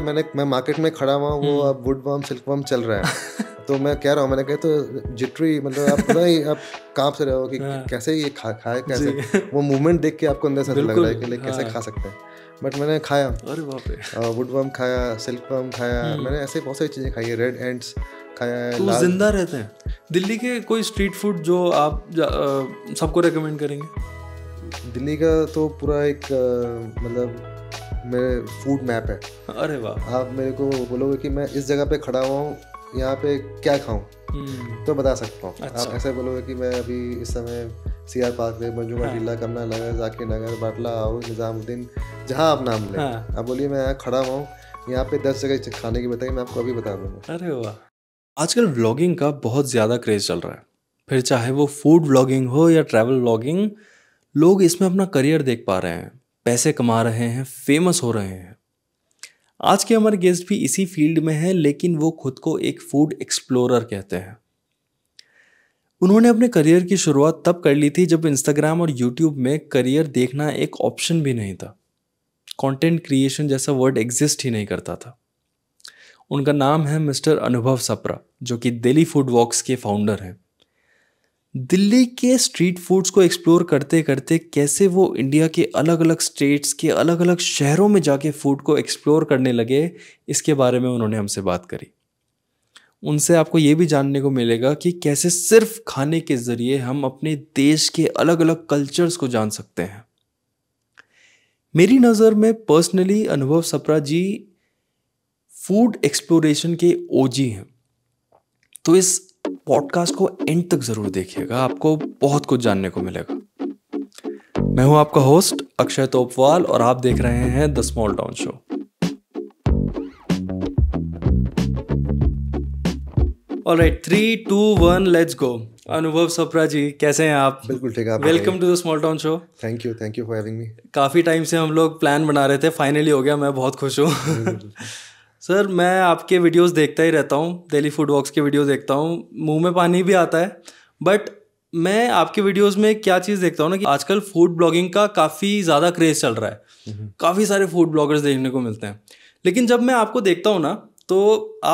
मैंने मैं मार्केट में खड़ा हुआ वो हम्म। अब वुड वर्म सिल्क वर्म चल रहा है तो मैं कह रहा हूँ मैंने कहा तो जिटरी मतलब आप पता ही आप काम से रहे हो कि हाँ। कैसे ये खा खाए कैसे वो मूवमेंट देख के आपको अंदर से लग रहा है कि लाइक कैसे हाँ। खा सकते हैं बट मैंने खाया अरे बाप रे वुड वर्म खाया सिल्क वर्म खाया हम्म। मैंने ऐसे बहुत सारी चीज़ें खाई है रेड एंड्स खाया है तो जिंदा रहते हैं दिल्ली के कोई स्ट्रीट फूड जो आप सबको रिकमेंड करेंगे दिल्ली का तो पूरा एक मतलब मेरे फूड मैप है अरे वाह आप मेरे को बोलोगे कि मैं इस जगह पे खड़ा हुआ हूँ यहाँ पे क्या खाऊं हम्म। तो बता सकता हूँ अच्छा। आप ऐसे बोलोगे कि मैं अभी इस समय सी आर पार्क में मंजूमा हाँ। टीला कमला नगर जाकिर नगर बाटला हाउस निज़ामुद्दीन जहाँ आप नाम लें हाँ। आप बोलिए मैं यहाँ खड़ा हुआ हूँ यहाँ पे दस जगह खाने की बताइए मैं आपको अभी बता दूंगा अरे वाह आजकल व्लॉगिंग का बहुत ज़्यादा क्रेज़ चल रहा है फिर चाहे वो फूड व्लॉगिंग हो या ट्रैवल व्लॉगिंग लोग इसमें अपना करियर देख पा रहे हैं पैसे कमा रहे हैं फेमस हो रहे हैं आज के हमारे गेस्ट भी इसी फील्ड में हैं लेकिन वो खुद को एक फूड एक्सप्लोरर कहते हैं उन्होंने अपने करियर की शुरुआत तब कर ली थी जब इंस्टाग्राम और यूट्यूब में करियर देखना एक ऑप्शन भी नहीं था कंटेंट क्रिएशन जैसा वर्ड एग्जिस्ट ही नहीं करता था उनका नाम है मिस्टर अनुभव सप्रा जो कि दिल्ली फूड वॉक्स के फाउंडर हैं दिल्ली के स्ट्रीट फूड्स को एक्सप्लोर करते करते कैसे वो इंडिया के अलग अलग स्टेट्स के अलग अलग शहरों में जाके फूड को एक्सप्लोर करने लगे इसके बारे में उन्होंने हमसे बात करी उनसे आपको ये भी जानने को मिलेगा कि कैसे सिर्फ खाने के ज़रिए हम अपने देश के अलग अलग कल्चर्स को जान सकते हैं मेरी नज़र में पर्सनली अनुभव सप्रा जी फूड एक्सप्लोरेशन के ओजी हैं तो इस पॉडकास्ट को एंड तक ज़रूर देखिएगा आपको बहुत कुछ जानने को मिलेगा मैं हूं आपका होस्ट अक्षय तोपवाल और आप देख रहे हैं the small town show all right three two one let's go Anubhav Sapra ji कैसे हैं आप बिल्कुल ठीक है welcome to the small town show thank you thank you for having me काफ़ी टाइम से हम लोग प्लान बना रहे थे फाइनली हो गया मैं बहुत खुश हूँ सर मैं आपके वीडियोस देखता ही रहता हूँ डेली फूड वॉक्स के वीडियो देखता हूँ मुंह में पानी भी आता है बट मैं आपके वीडियोस में क्या चीज़ देखता हूँ ना कि आजकल फूड ब्लॉगिंग का काफ़ी ज़्यादा क्रेज़ चल रहा है हम्म। काफ़ी सारे फूड ब्लॉगर्स देखने को मिलते हैं लेकिन जब मैं आपको देखता हूँ ना तो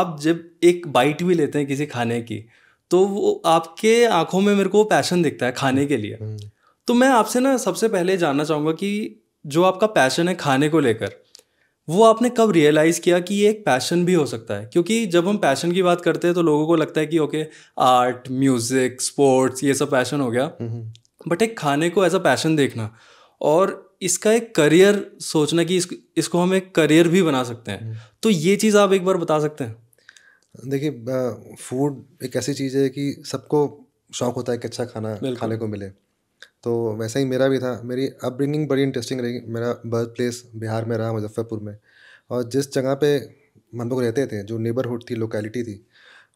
आप जब एक बाइट भी लेते हैं किसी खाने की तो वो आपके आंखों में मेरे को पैशन दिखता है खाने के लिए हम्म। तो मैं आपसे ना सबसे पहले जानना चाहूँगा कि जो आपका पैशन है खाने को लेकर वो आपने कब रियलाइज़ किया कि ये एक पैशन भी हो सकता है क्योंकि जब हम पैशन की बात करते हैं तो लोगों को लगता है कि ओके आर्ट म्यूज़िक स्पोर्ट्स ये सब पैशन हो गया बट एक खाने को एज अ पैशन देखना और इसका एक करियर सोचना कि इस, इसको हम एक करियर भी बना सकते हैं हम्म। तो ये चीज़ आप एक बार बता सकते हैं देखिए फूड एक ऐसी चीज़ है कि सबको शौक होता है कि अच्छा खाना खाने को मिले तो वैसा ही मेरा भी था मेरी अपब्रिंगिंग बड़ी इंटरेस्टिंग रही मेरा बर्थ प्लेस बिहार में रहा मुजफ्फरपुर में और जिस जगह पे हम लोग रहते थे जो नेबरहुड थी लोकेलिटी थी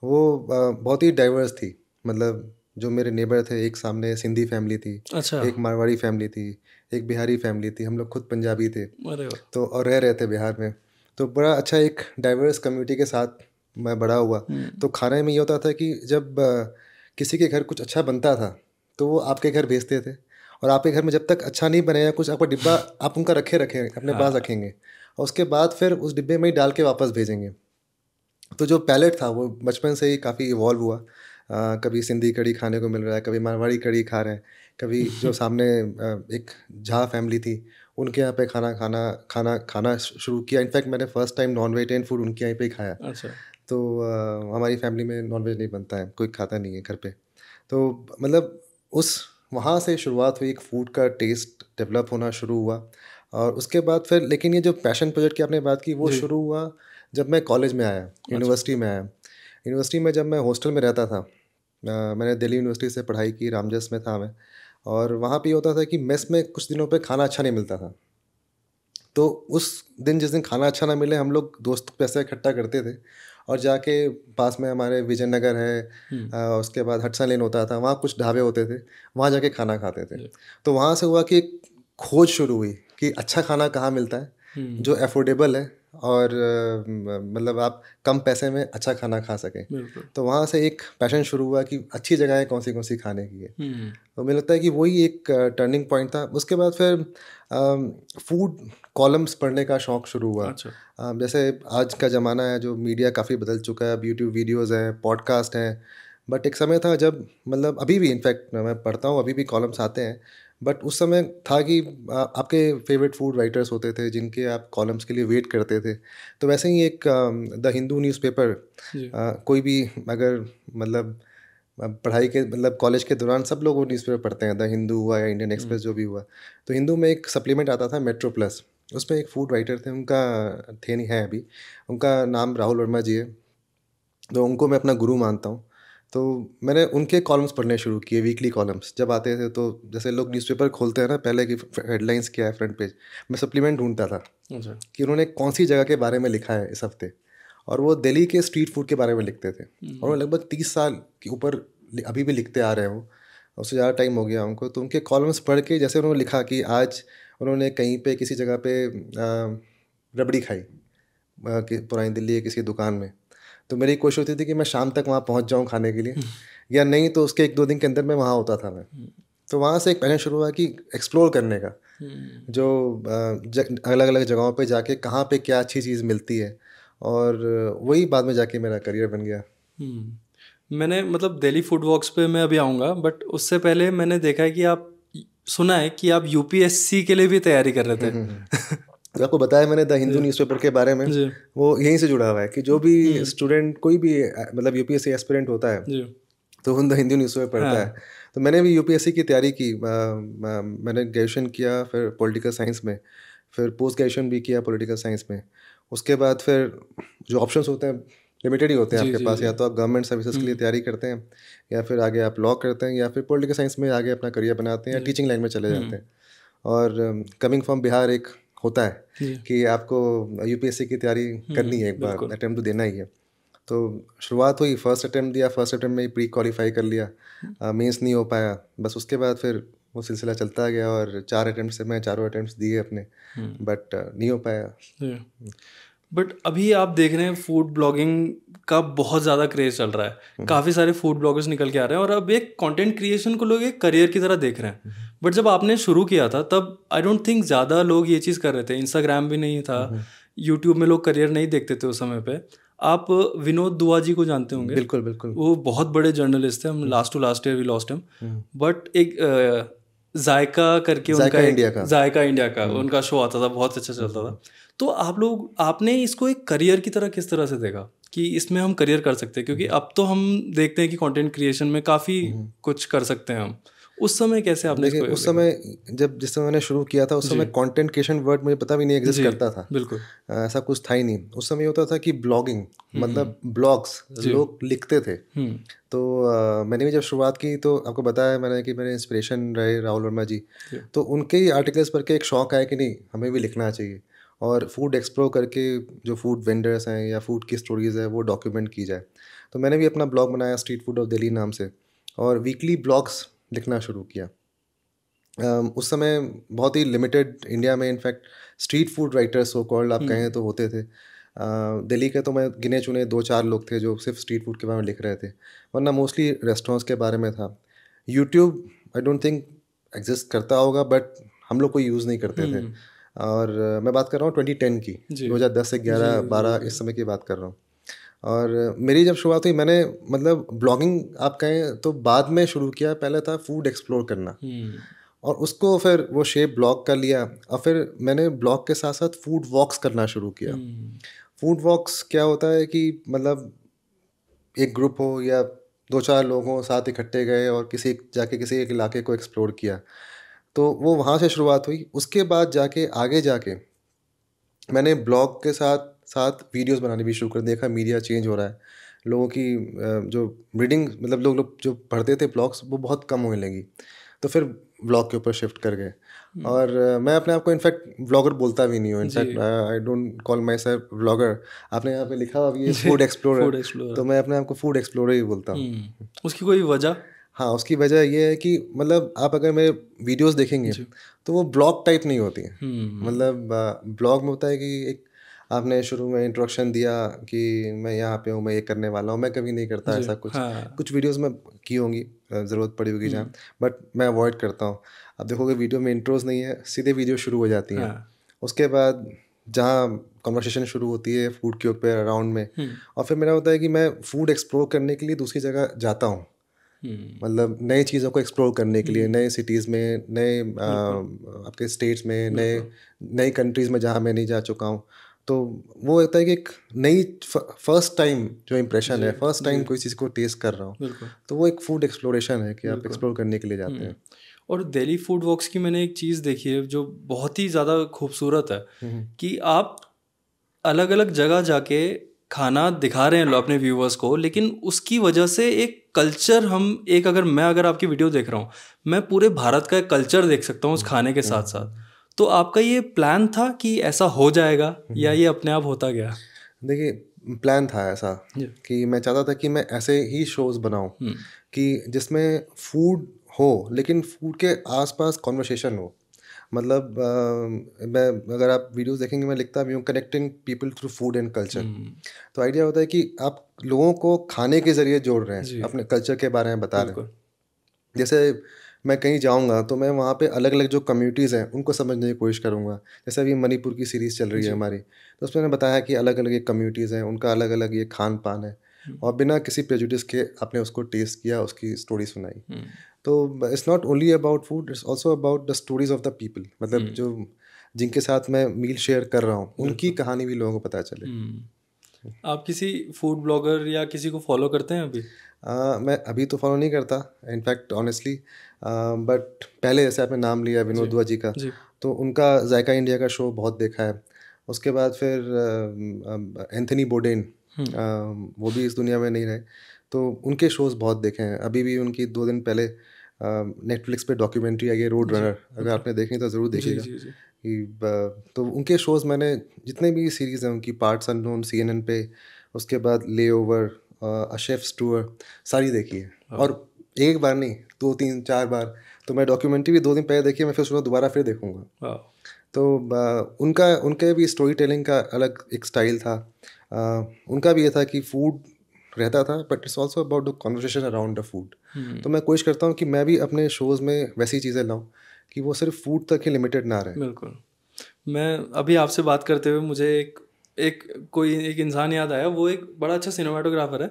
वो बहुत ही डाइवर्स थी मतलब जो मेरे नेबर थे एक सामने सिंधी फैमिली थी अच्छा एक मारवाड़ी फैमिली थी एक बिहारी फैमिली थी हम लोग खुद पंजाबी थे तो और रह रहे थे बिहार में तो बड़ा अच्छा एक डाइवर्स कम्युनिटी के साथ मैं बड़ा हुआ हम्म। तो खाने में ये होता था कि जब किसी के घर कुछ अच्छा बनता था तो वो आपके घर भेजते थे और आपके घर में जब तक अच्छा नहीं बनेगा कुछ आपका डिब्बा आप उनका रखे रखे अपने पास हाँ। रखेंगे और उसके बाद फिर उस डिब्बे में ही डाल के वापस भेजेंगे तो जो पैलेट था वो बचपन से ही काफ़ी इवॉल्व हुआ आ, कभी सिंधी कड़ी खाने को मिल रहा है कभी मारवाड़ी कड़ी खा रहे हैं कभी जो सामने एक झा फैमिली थी उनके यहाँ पे खाना खाना खाना खाना शुरू किया इनफैक्ट मैंने first time non vegetarian food उनके यहाँ पे ही खाया अच्छा तो आ, हमारी फैमिली में नॉन वेज नहीं बनता है कोई खाता नहीं है घर पे तो मतलब उस वहाँ से शुरुआत हुई एक फूड का टेस्ट डेवलप होना शुरू हुआ और उसके बाद फिर लेकिन ये जो पैशन प्रोजेक्ट की आपने बात की वो शुरू हुआ जब मैं कॉलेज में आया यूनिवर्सिटी अच्छा। में आया यूनिवर्सिटी में जब मैं हॉस्टल में रहता था आ, मैंने दिल्ली यूनिवर्सिटी से पढ़ाई की रामजस में था मैं और वहाँ ये होता था कि मेस में कुछ दिनों पर खाना अच्छा नहीं मिलता था तो उस दिन जिस दिन खाना अच्छा ना मिले हम लोग दोस्त पैसे इकट्ठा करते थे और जाके पास में हमारे विजय नगर है हम्म। उसके बाद हटसा लेन होता था वहाँ कुछ ढाबे होते थे वहाँ जाके खाना खाते थे तो वहाँ से हुआ कि खोज शुरू हुई कि अच्छा खाना कहाँ मिलता है हम्म। जो एफोर्डेबल है और मतलब आप कम पैसे में अच्छा खाना खा सकें तो वहाँ से एक पैशन शुरू हुआ कि अच्छी जगहें कौन सी कौन सी खाने की है हम्म। तो मुझे लगता है कि वही एक टर्निंग पॉइंट था उसके बाद फिर फूड कॉलम्स पढ़ने का शौक शुरू हुआ अच्छा। जैसे आज का ज़माना है जो मीडिया काफ़ी बदल चुका है अब यूट्यूब वीडियोज़ हैं पॉडकास्ट हैं बट एक समय था जब मतलब अभी भी इनफैक्ट मैं पढ़ता हूँ अभी भी कॉलम्स आते हैं बट उस समय था कि आपके फेवरेट फूड राइटर्स होते थे जिनके आप कॉलम्स के लिए वेट करते थे तो वैसे ही एक द हिंदू न्यूज़पेपर कोई भी अगर मतलब पढ़ाई के मतलब कॉलेज के दौरान सब लोग वो न्यूज़पेपर पढ़ते हैं द हिंदू हुआ या इंडियन एक्सप्रेस हम्म। जो भी हुआ तो हिंदू में एक सप्लीमेंट आता था मेट्रो प्लस उस पर एक फूड राइटर थे उनका थे नहीं है अभी उनका नाम राहुल वर्मा जी है तो उनको मैं अपना गुरु मानता हूँ तो मैंने उनके कॉलम्स पढ़ने शुरू किए वीकली कॉलम्स जब आते थे तो जैसे लोग न्यूज़पेपर खोलते हैं ना पहले कि हेडलाइंस क्या है फ्रंट पेज मैं सप्लीमेंट ढूंढता था अच्छा। कि उन्होंने कौन सी जगह के बारे में लिखा है इस हफ्ते और वो दिल्ली के स्ट्रीट फूड के बारे में लिखते थे हम्म। और वो लगभग तीस साल के ऊपर अभी भी लिखते आ रहे हैं वो उससे ज़्यादा टाइम हो गया उनको तो उनके कॉलम्स पढ़ के जैसे उन्होंने लिखा कि आज उन्होंने कहीं पे किसी जगह पे रबड़ी खाई पुरानी दिल्ली किसी दुकान में तो मेरी कोशिश होती थी कि मैं शाम तक वहाँ पहुँच जाऊँ खाने के लिए या नहीं तो उसके एक दो दिन के अंदर मैं वहाँ होता था मैं हम्म। तो वहाँ से एक पहले शुरू हुआ कि एक्सप्लोर करने का हम्म। जो अलग अलग जगहों पे जाके कहाँ पे क्या अच्छी चीज़ मिलती है और वही बाद में जाके मेरा करियर बन गया हम्म। मैंने मतलब दिल्ली फूड वॉक्स पे मैं अभी आऊँगा बट उससे पहले मैंने देखा है कि आप सुना है कि आप यूपीएससी के लिए भी तैयारी कर रहे थे तो आपको बताया मैंने द हिंदू न्यूज़पेपर के बारे में वो यहीं से जुड़ा हुआ है कि जो भी स्टूडेंट कोई भी मतलब यूपीएससी एस्पिरेंट होता है तो हम द हिंदू न्यूज़पेपर पढ़ता हाँ। है तो मैंने भी यूपीएससी की तैयारी की मैंने ग्रेजुएशन किया फिर पॉलिटिकल साइंस में फिर पोस्ट ग्रेजुएशन भी किया पॉलिटिकल साइंस में उसके बाद फिर जो ऑप्शंस होते हैं लिमिटेड ही होते हैं आपके पास या तो आप गवर्नमेंट सर्विसेज के लिए हम्म। तैयारी करते हैं या फिर आगे आप लॉ करते हैं या फिर पोलिटिकल साइंस में आगे अपना करियर बनाते हैं या टीचिंग हम्म। लाइन में चले हम्म। जाते हैं और कमिंग um, फ्रॉम बिहार एक होता है कि आपको यूपीएससी की तैयारी करनी है एक बार अटैम्प्ट तो देना ही है तो शुरुआत हुई फर्स्ट अटैम्प्ट दिया फर्स्ट अटैम्प्ट में ही प्री क्वालिफाई कर लिया मीन्स नहीं हो पाया बस उसके बाद फिर वो सिलसिला चलता गया और चार अटैम्प्ट से मैं चारों अटैम्प्ट दिए अपने बट नहीं हो पाया बट अभी आप देख रहे हैं फूड ब्लॉगिंग का बहुत ज़्यादा क्रेज चल रहा है हम्म। काफ़ी सारे फूड ब्लॉगर्स निकल के आ रहे हैं और अब एक कंटेंट क्रिएशन को लोग एक करियर की तरह देख रहे हैं बट हम्म। जब आपने शुरू किया था तब आई डोंट थिंक ज़्यादा लोग ये चीज़ कर रहे थे इंस्टाग्राम भी नहीं था यूट्यूब हम्म। में लोग करियर नहीं देखते थे उस समय पर आप विनोद दुआ जी को जानते होंगे बिल्कुल बिल्कुल वो बहुत बड़े जर्नलिस्ट थे हम last two last year we lost time but एक जायका करके उनका इंडिया का जायका इंडिया का उनका शो आता था बहुत अच्छा चलता था तो आप लोग आपने इसको एक करियर की तरह किस तरह से देखा कि इसमें हम करियर कर सकते हैं क्योंकि अब तो हम देखते हैं कि कंटेंट क्रिएशन में काफ़ी हम्म, हम्म। कुछ कर सकते हैं हम उस समय कैसे आपने देखिए उस समय जब जिस समय मैंने शुरू किया था उस समय कंटेंट क्रिएशन वर्ड मुझे पता भी नहीं एग्जिस्ट करता था बिल्कुल ऐसा कुछ था ही नहीं उस समय होता था कि ब्लॉगिंग हम्म, मतलब ब्लॉग्स लोग लिखते थे तो आ, मैंने भी जब शुरुआत की तो आपको बताया मैंने कि मेरे इंस्पिरेशन रहे राहुल वर्मा जी तो उनके ही आर्टिकल्स पर के एक शौक आया कि नहीं हमें भी लिखना चाहिए और फूड एक्सप्लोर करके जो फूड वेंडर्स हैं या फूड की स्टोरीज़ है वो डॉक्यूमेंट की जाए तो मैंने भी अपना ब्लॉग बनाया स्ट्रीट फूड ऑफ दिल्ली नाम से और वीकली ब्लॉग्स लिखना शुरू किया उस समय बहुत ही लिमिटेड इंडिया में in fact street food writers so called आप हम्म। कहें तो होते थे दिल्ली के तो मैं गिने चुने दो चार लोग थे जो सिर्फ स्ट्रीट फूड के बारे में लिख रहे थे वरना मोस्टली रेस्टोरेंट्स के बारे में था YouTube I don't think exist करता होगा बट हम लोग कोई यूज़ नहीं करते थे हम्म। और मैं बात कर रहा हूँ ट्वेंटी टेन की दो हज़ार दस से ग्यारह बारह इस समय की बात कर रहा हूँ और मेरी जब शुरुआत हुई मैंने मतलब ब्लॉगिंग आप कहें तो बाद में शुरू किया पहले था फूड एक्सप्लोर करना हम्म। और उसको फिर वो शेप ब्लॉग कर लिया और फिर मैंने ब्लॉग के साथ साथ फूड वॉक्स करना शुरू किया फूड हम्म। वॉक्स क्या होता है कि मतलब एक ग्रुप हो या दो चार लोग हों साथ इकट्ठे गए और किसी जाके किसी एक इलाके को एक्सप्लोर किया तो वो वहाँ से शुरुआत हुई उसके बाद जाके आगे जाके मैंने ब्लॉग के साथ साथ वीडियोस बनाने भी शुरू कर देखा मीडिया चेंज हो रहा है लोगों की जो रीडिंग मतलब लोग लोग जो पढ़ते थे ब्लॉग्स वो बहुत कम होने लगी तो फिर ब्लॉग के ऊपर शिफ्ट कर गए हम्म। और मैं अपने आप को इनफैक्ट ब्लॉगर बोलता भी नहीं हूँ in fact I don't call myself blogger आपने यहाँ पे लिखा हुआ फूड एक्सप्लोरर तो मैं अपने आप को फूड एक्सप्लोरर ही बोलता हूँ हम्म। उसकी कोई वजह हाँ उसकी वजह यह है कि मतलब आप अगर मेरे वीडियोस देखेंगे तो वो ब्लॉग टाइप नहीं होती है हम्म। मतलब ब्लॉग में होता है कि एक आपने शुरू में इंट्रोडक्शन दिया कि मैं यहाँ पे हूँ मैं ये करने वाला हूँ मैं कभी नहीं करता ऐसा कुछ हाँ। कुछ वीडियोस में की होंगी ज़रूरत पड़ी होगी जहाँ हम्म। बट मैं अवॉइड करता हूँ अब देखोगे वीडियो में इंट्रोज नहीं है सीधे वीडियो शुरू हो जाती हैं हाँ। उसके बाद जहाँ कॉन्वर्सेशन शुरू होती है फूड के ऊपर अराउंड में हम्म। और फिर मेरा होता है कि मैं फूड एक्सप्लोर करने के लिए दूसरी जगह जाता हूँ हम्म। मतलब नई चीज़ों को एक्सप्लोर करने के लिए हम्म। नए सिटीज़ में नए आपके स्टेट्स में नए नई कंट्रीज़ में जहाँ मैं नहीं जा चुका हूँ तो वो लगता है कि एक नई फर्स्ट टाइम जो इम्प्रेशन है फर्स्ट टाइम कोई चीज़ को टेस्ट कर रहा हूँ तो वो एक फूड एक्सप्लोरेशन है कि आप एक्सप्लोर करने के लिए जाते हम्म। हैं और दिल्ली फूड वॉक्स की मैंने एक चीज़ देखी है जो बहुत ही ज़्यादा खूबसूरत है कि आप अलग अलग जगह जाके खाना दिखा रहे हैं लोग अपने व्यूवर्स को लेकिन उसकी वजह से एक कल्चर हम एक अगर मैं अगर आपकी वीडियो देख रहा हूँ मैं पूरे भारत का एक कल्चर देख सकता हूँ उस खाने के साथ साथ तो आपका ये प्लान था कि ऐसा हो जाएगा या ये अपने आप होता गया देखिए प्लान था ऐसा कि मैं चाहता था कि मैं ऐसे ही शोज बनाऊँ hmm. कि जिसमें फूड हो लेकिन फूड के आसपास कॉन्वर्सेशन हो मतलब आ, मैं अगर आप वीडियोस देखेंगे मैं लिखता भी हूँ connecting people through food and culture तो आइडिया होता है कि आप लोगों को खाने के ज़रिए जोड़ रहे हैं अपने कल्चर के बारे में बता रहे हैं जैसे मैं कहीं जाऊंगा तो मैं वहाँ पे अलग अलग जो कम्युनिटीज़ हैं उनको समझने की कोशिश करूँगा जैसे अभी मणिपुर की सीरीज़ चल रही है हमारी तो उसमें मैंने बताया कि अलग अलग ये कम्युनिटीज़ हैं उनका अलग अलग ये खान पान है हम्म। और बिना किसी प्रेजुडिस के आपने उसको टेस्ट किया उसकी स्टोरी सुनाई हम्म। तो it's not only about food it's also about the stories of the people मतलब hmm. जो जिनके साथ मैं मील शेयर कर रहा हूँ उनकी कहानी भी लोगों को पता चले hmm. आप किसी फूड ब्लॉगर या किसी को फॉलो करते हैं अभी आ, मैं अभी तो फॉलो नहीं करता इनफैक्ट ऑनेस्टली बट पहले जैसे आपने नाम लिया विनोद दुआ जी का जी. तो उनका जायका इंडिया का शो बहुत देखा है उसके बाद फिर एंथनी बोडेन hmm. वो भी इस दुनिया में नहीं रहे तो उनके शोज़ बहुत देखे हैं अभी भी उनकी दो दिन पहले नेटफ्लिक्स पे डॉक्यूमेंट्री आई है रोड रनर अगर आपने देखें तो ज़रूर देखिएगा तो उनके शोज़ मैंने जितने भी सीरीज़ हैं उनकी parts unknown C N N पे उसके बाद ले ओवर अशेफ्स टूअर सारी देखी है हाँ। और एक बार नहीं दो तीन चार बार तो मैं डॉक्यूमेंट्री भी दो दिन पहले देखी मैं फिर उसको दोबारा फिर देखूँगा हाँ। तो उनका उनके भी स्टोरी टेलिंग का अलग एक स्टाइल था उनका भी ये था कि फूड रहता था but it's also about the conversation around the food तो मैं कोशिश करता हूँ कि मैं भी अपने शोज़ में वैसी चीज़ें लाऊँ कि वो सिर्फ फूड तक ही लिमिटेड ना रहे बिल्कुल मैं अभी आपसे बात करते हुए मुझे एक एक कोई एक इंसान याद आया वो एक बड़ा अच्छा सिनेमाटोग्राफर है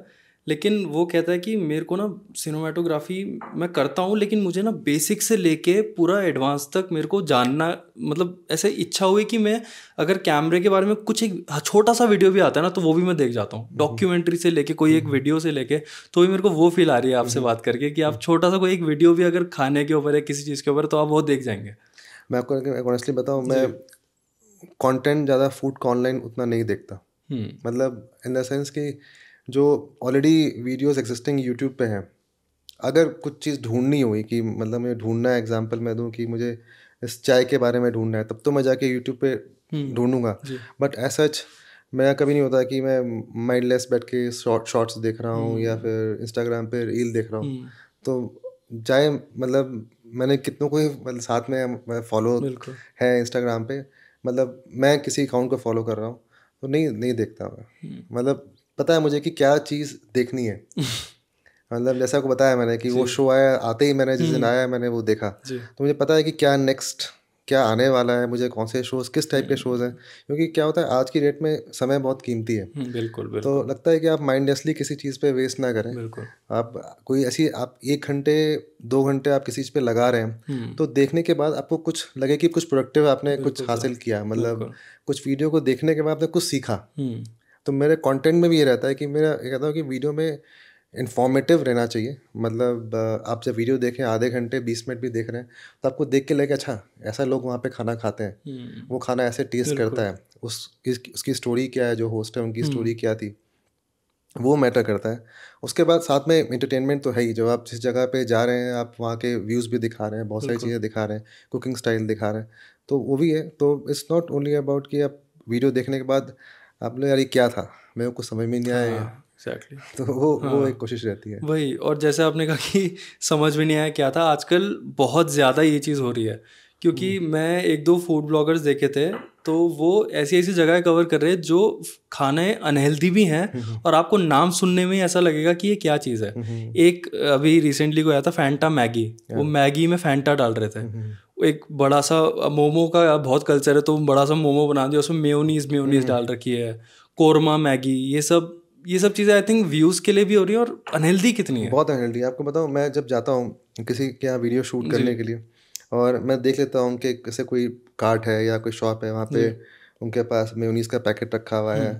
लेकिन वो कहता है कि मेरे को ना सिनेमाटोग्राफी मैं करता हूँ लेकिन मुझे ना बेसिक से लेके पूरा एडवांस तक मेरे को जानना मतलब ऐसे इच्छा हुई कि मैं अगर कैमरे के बारे में कुछ एक छोटा सा वीडियो भी आता है ना तो वो भी मैं देख जाता हूँ डॉक्यूमेंट्री हम्म। से लेके कोई एक वीडियो हम्म। से लेके तो भी मेरे को वो फील आ रही है आपसे हम्म। बात करके कि आप छोटा सा कोई एक वीडियो भी अगर खाने के ऊपर है किसी चीज़ के ऊपर तो आप वो देख जाएंगे मैं आपको बताऊँ मैं कॉन्टेंट ज़्यादा फूड का ऑनलाइन उतना नहीं देखता मतलब इन द सेंस कि जो ऑलरेडी वीडियोस एग्जिस्टिंग यूट्यूब पे हैं अगर कुछ चीज़ ढूंढनी हुई कि मतलब मुझे ढूंढना है एग्जाम्पल मैं दूँ कि मुझे इस चाय के बारे में ढूंढना है तब तो मैं जाके यूट्यूब पे हम्म, ढूंढूंगा बट एज सच मेरा कभी नहीं होता कि मैं माइंडलेस बैठ के शॉर्ट शॉर्ट्स देख रहा हूँ या हम्म। फिर इंस्टाग्राम पे रील देख रहा हूँ हम्म। तो चाहे मतलब मैंने कितनों को ही मतलब साथ में फॉलो है इंस्टाग्राम पे मतलब मैं किसी अकाउंट को फॉलो कर रहा हूँ तो नहीं नहीं देखता मैं मतलब पता है मुझे कि क्या चीज़ देखनी है मतलब जैसा आपको बताया मैंने कि वो शो आया आते ही मैंने जिस दिन हम्म। आया मैंने वो देखा तो मुझे पता है कि क्या नेक्स्ट क्या आने वाला है मुझे कौन से शोज़ किस टाइप के शोज़ हम्म। हैं क्योंकि क्या होता है आज की डेट में समय बहुत कीमती है बिल्कुल, हम्म, बिल्कुल तो लगता है कि आप माइंडलेसली किसी चीज़ पे वेस्ट ना करें बिल्कुल आप कोई ऐसी आप एक घंटे दो घंटे आप किसी चीज़ पे लगा रहे हैं तो देखने के बाद आपको कुछ लगे कि कुछ प्रोडक्टिव आपने कुछ हासिल किया मतलब कुछ वीडियो को देखने के बाद आपने कुछ सीखा तो मेरे कंटेंट में भी ये रहता है कि मेरा ये कहता हूँ कि वीडियो में इन्फॉर्मेटिव रहना चाहिए मतलब आप जब वीडियो देखें आधे घंटे बीस मिनट भी देख रहे हैं तो आपको देख के लगे अच्छा ऐसा लोग वहाँ पे खाना खाते हैं हम्म। वो खाना ऐसे टेस्ट करता है उस उसकी स्टोरी क्या है जो होस्ट है उनकी स्टोरी हम्म। क्या थी वो मैटर करता है उसके बाद साथ में इंटरटेनमेंट तो है ही जब आप जिस जगह पे जा रहे हैं आप वहाँ के व्यूज़ भी दिखा रहे हैं बहुत सारी चीज़ें दिखा रहे हैं कुकिंग स्टाइल दिखा रहे हैं तो वो भी है तो इट्स नॉट ओनली अबाउट कि आप वीडियो देखने के बाद आपने यार ये क्या था मेरे को समझ में नहीं आया एग्जैक्टली हाँ, exactly. तो वो हाँ, वो एक कोशिश रहती है वही और जैसे आपने कहा कि समझ में नहीं आया क्या था आजकल बहुत ज़्यादा ये चीज़ हो रही है क्योंकि हम्म। मैं एक दो फूड ब्लॉगर्स देखे थे तो वो ऐसी ऐसी जगह कवर कर रहे हैं जो खाने अनहेल्दी भी हैं हम्म, हम्म। और आपको नाम सुनने में ऐसा लगेगा कि ये क्या चीज़ है एक अभी रिसेंटली को आया था फैंटा मैगी वो मैगी में फैंटा डाल रहे थे एक बड़ा सा मोमो का बहुत कल्चर है तो बड़ा सा मोमो बना दिया उसमें मेयोनीज हम्म। मेयोनीज डाल रखी है कोरमा मैगी ये सब ये सब चीज़ें आई थिंक व्यूज के लिए भी हो रही है और अनहेल्दी कितनी है बहुत अनहेल्दी आपको बताओ मैं जब जाता हूँ किसी के यहाँ वीडियो शूट करने के लिए और मैं देख लेता हूँ कि कैसे कोई कार्ट है या कोई शॉप है वहाँ पे उनके पास मेयोनीज का पैकेट रखा हुआ है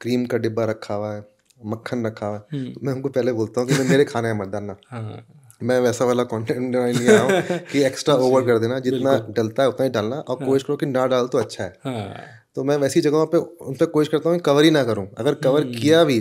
क्रीम हम्म। का डिब्बा रखा हुआ है मक्खन रखा हुआ है तो मैं उनको पहले बोलता हूँ कि मेरे खाने हैं मत मैं वैसा वाला कंटेंट लिए रहा हूँ कि एक्स्ट्रा ओवर कर देना जितना डलता है उतना ही डालना और हाँ। कोशिश करो कि ना डाल तो अच्छा है हाँ। तो मैं वैसी जगहों पे उन पर कोशिश करता हूँ कवर ही ना करूँ अगर कवर हम्म। किया भी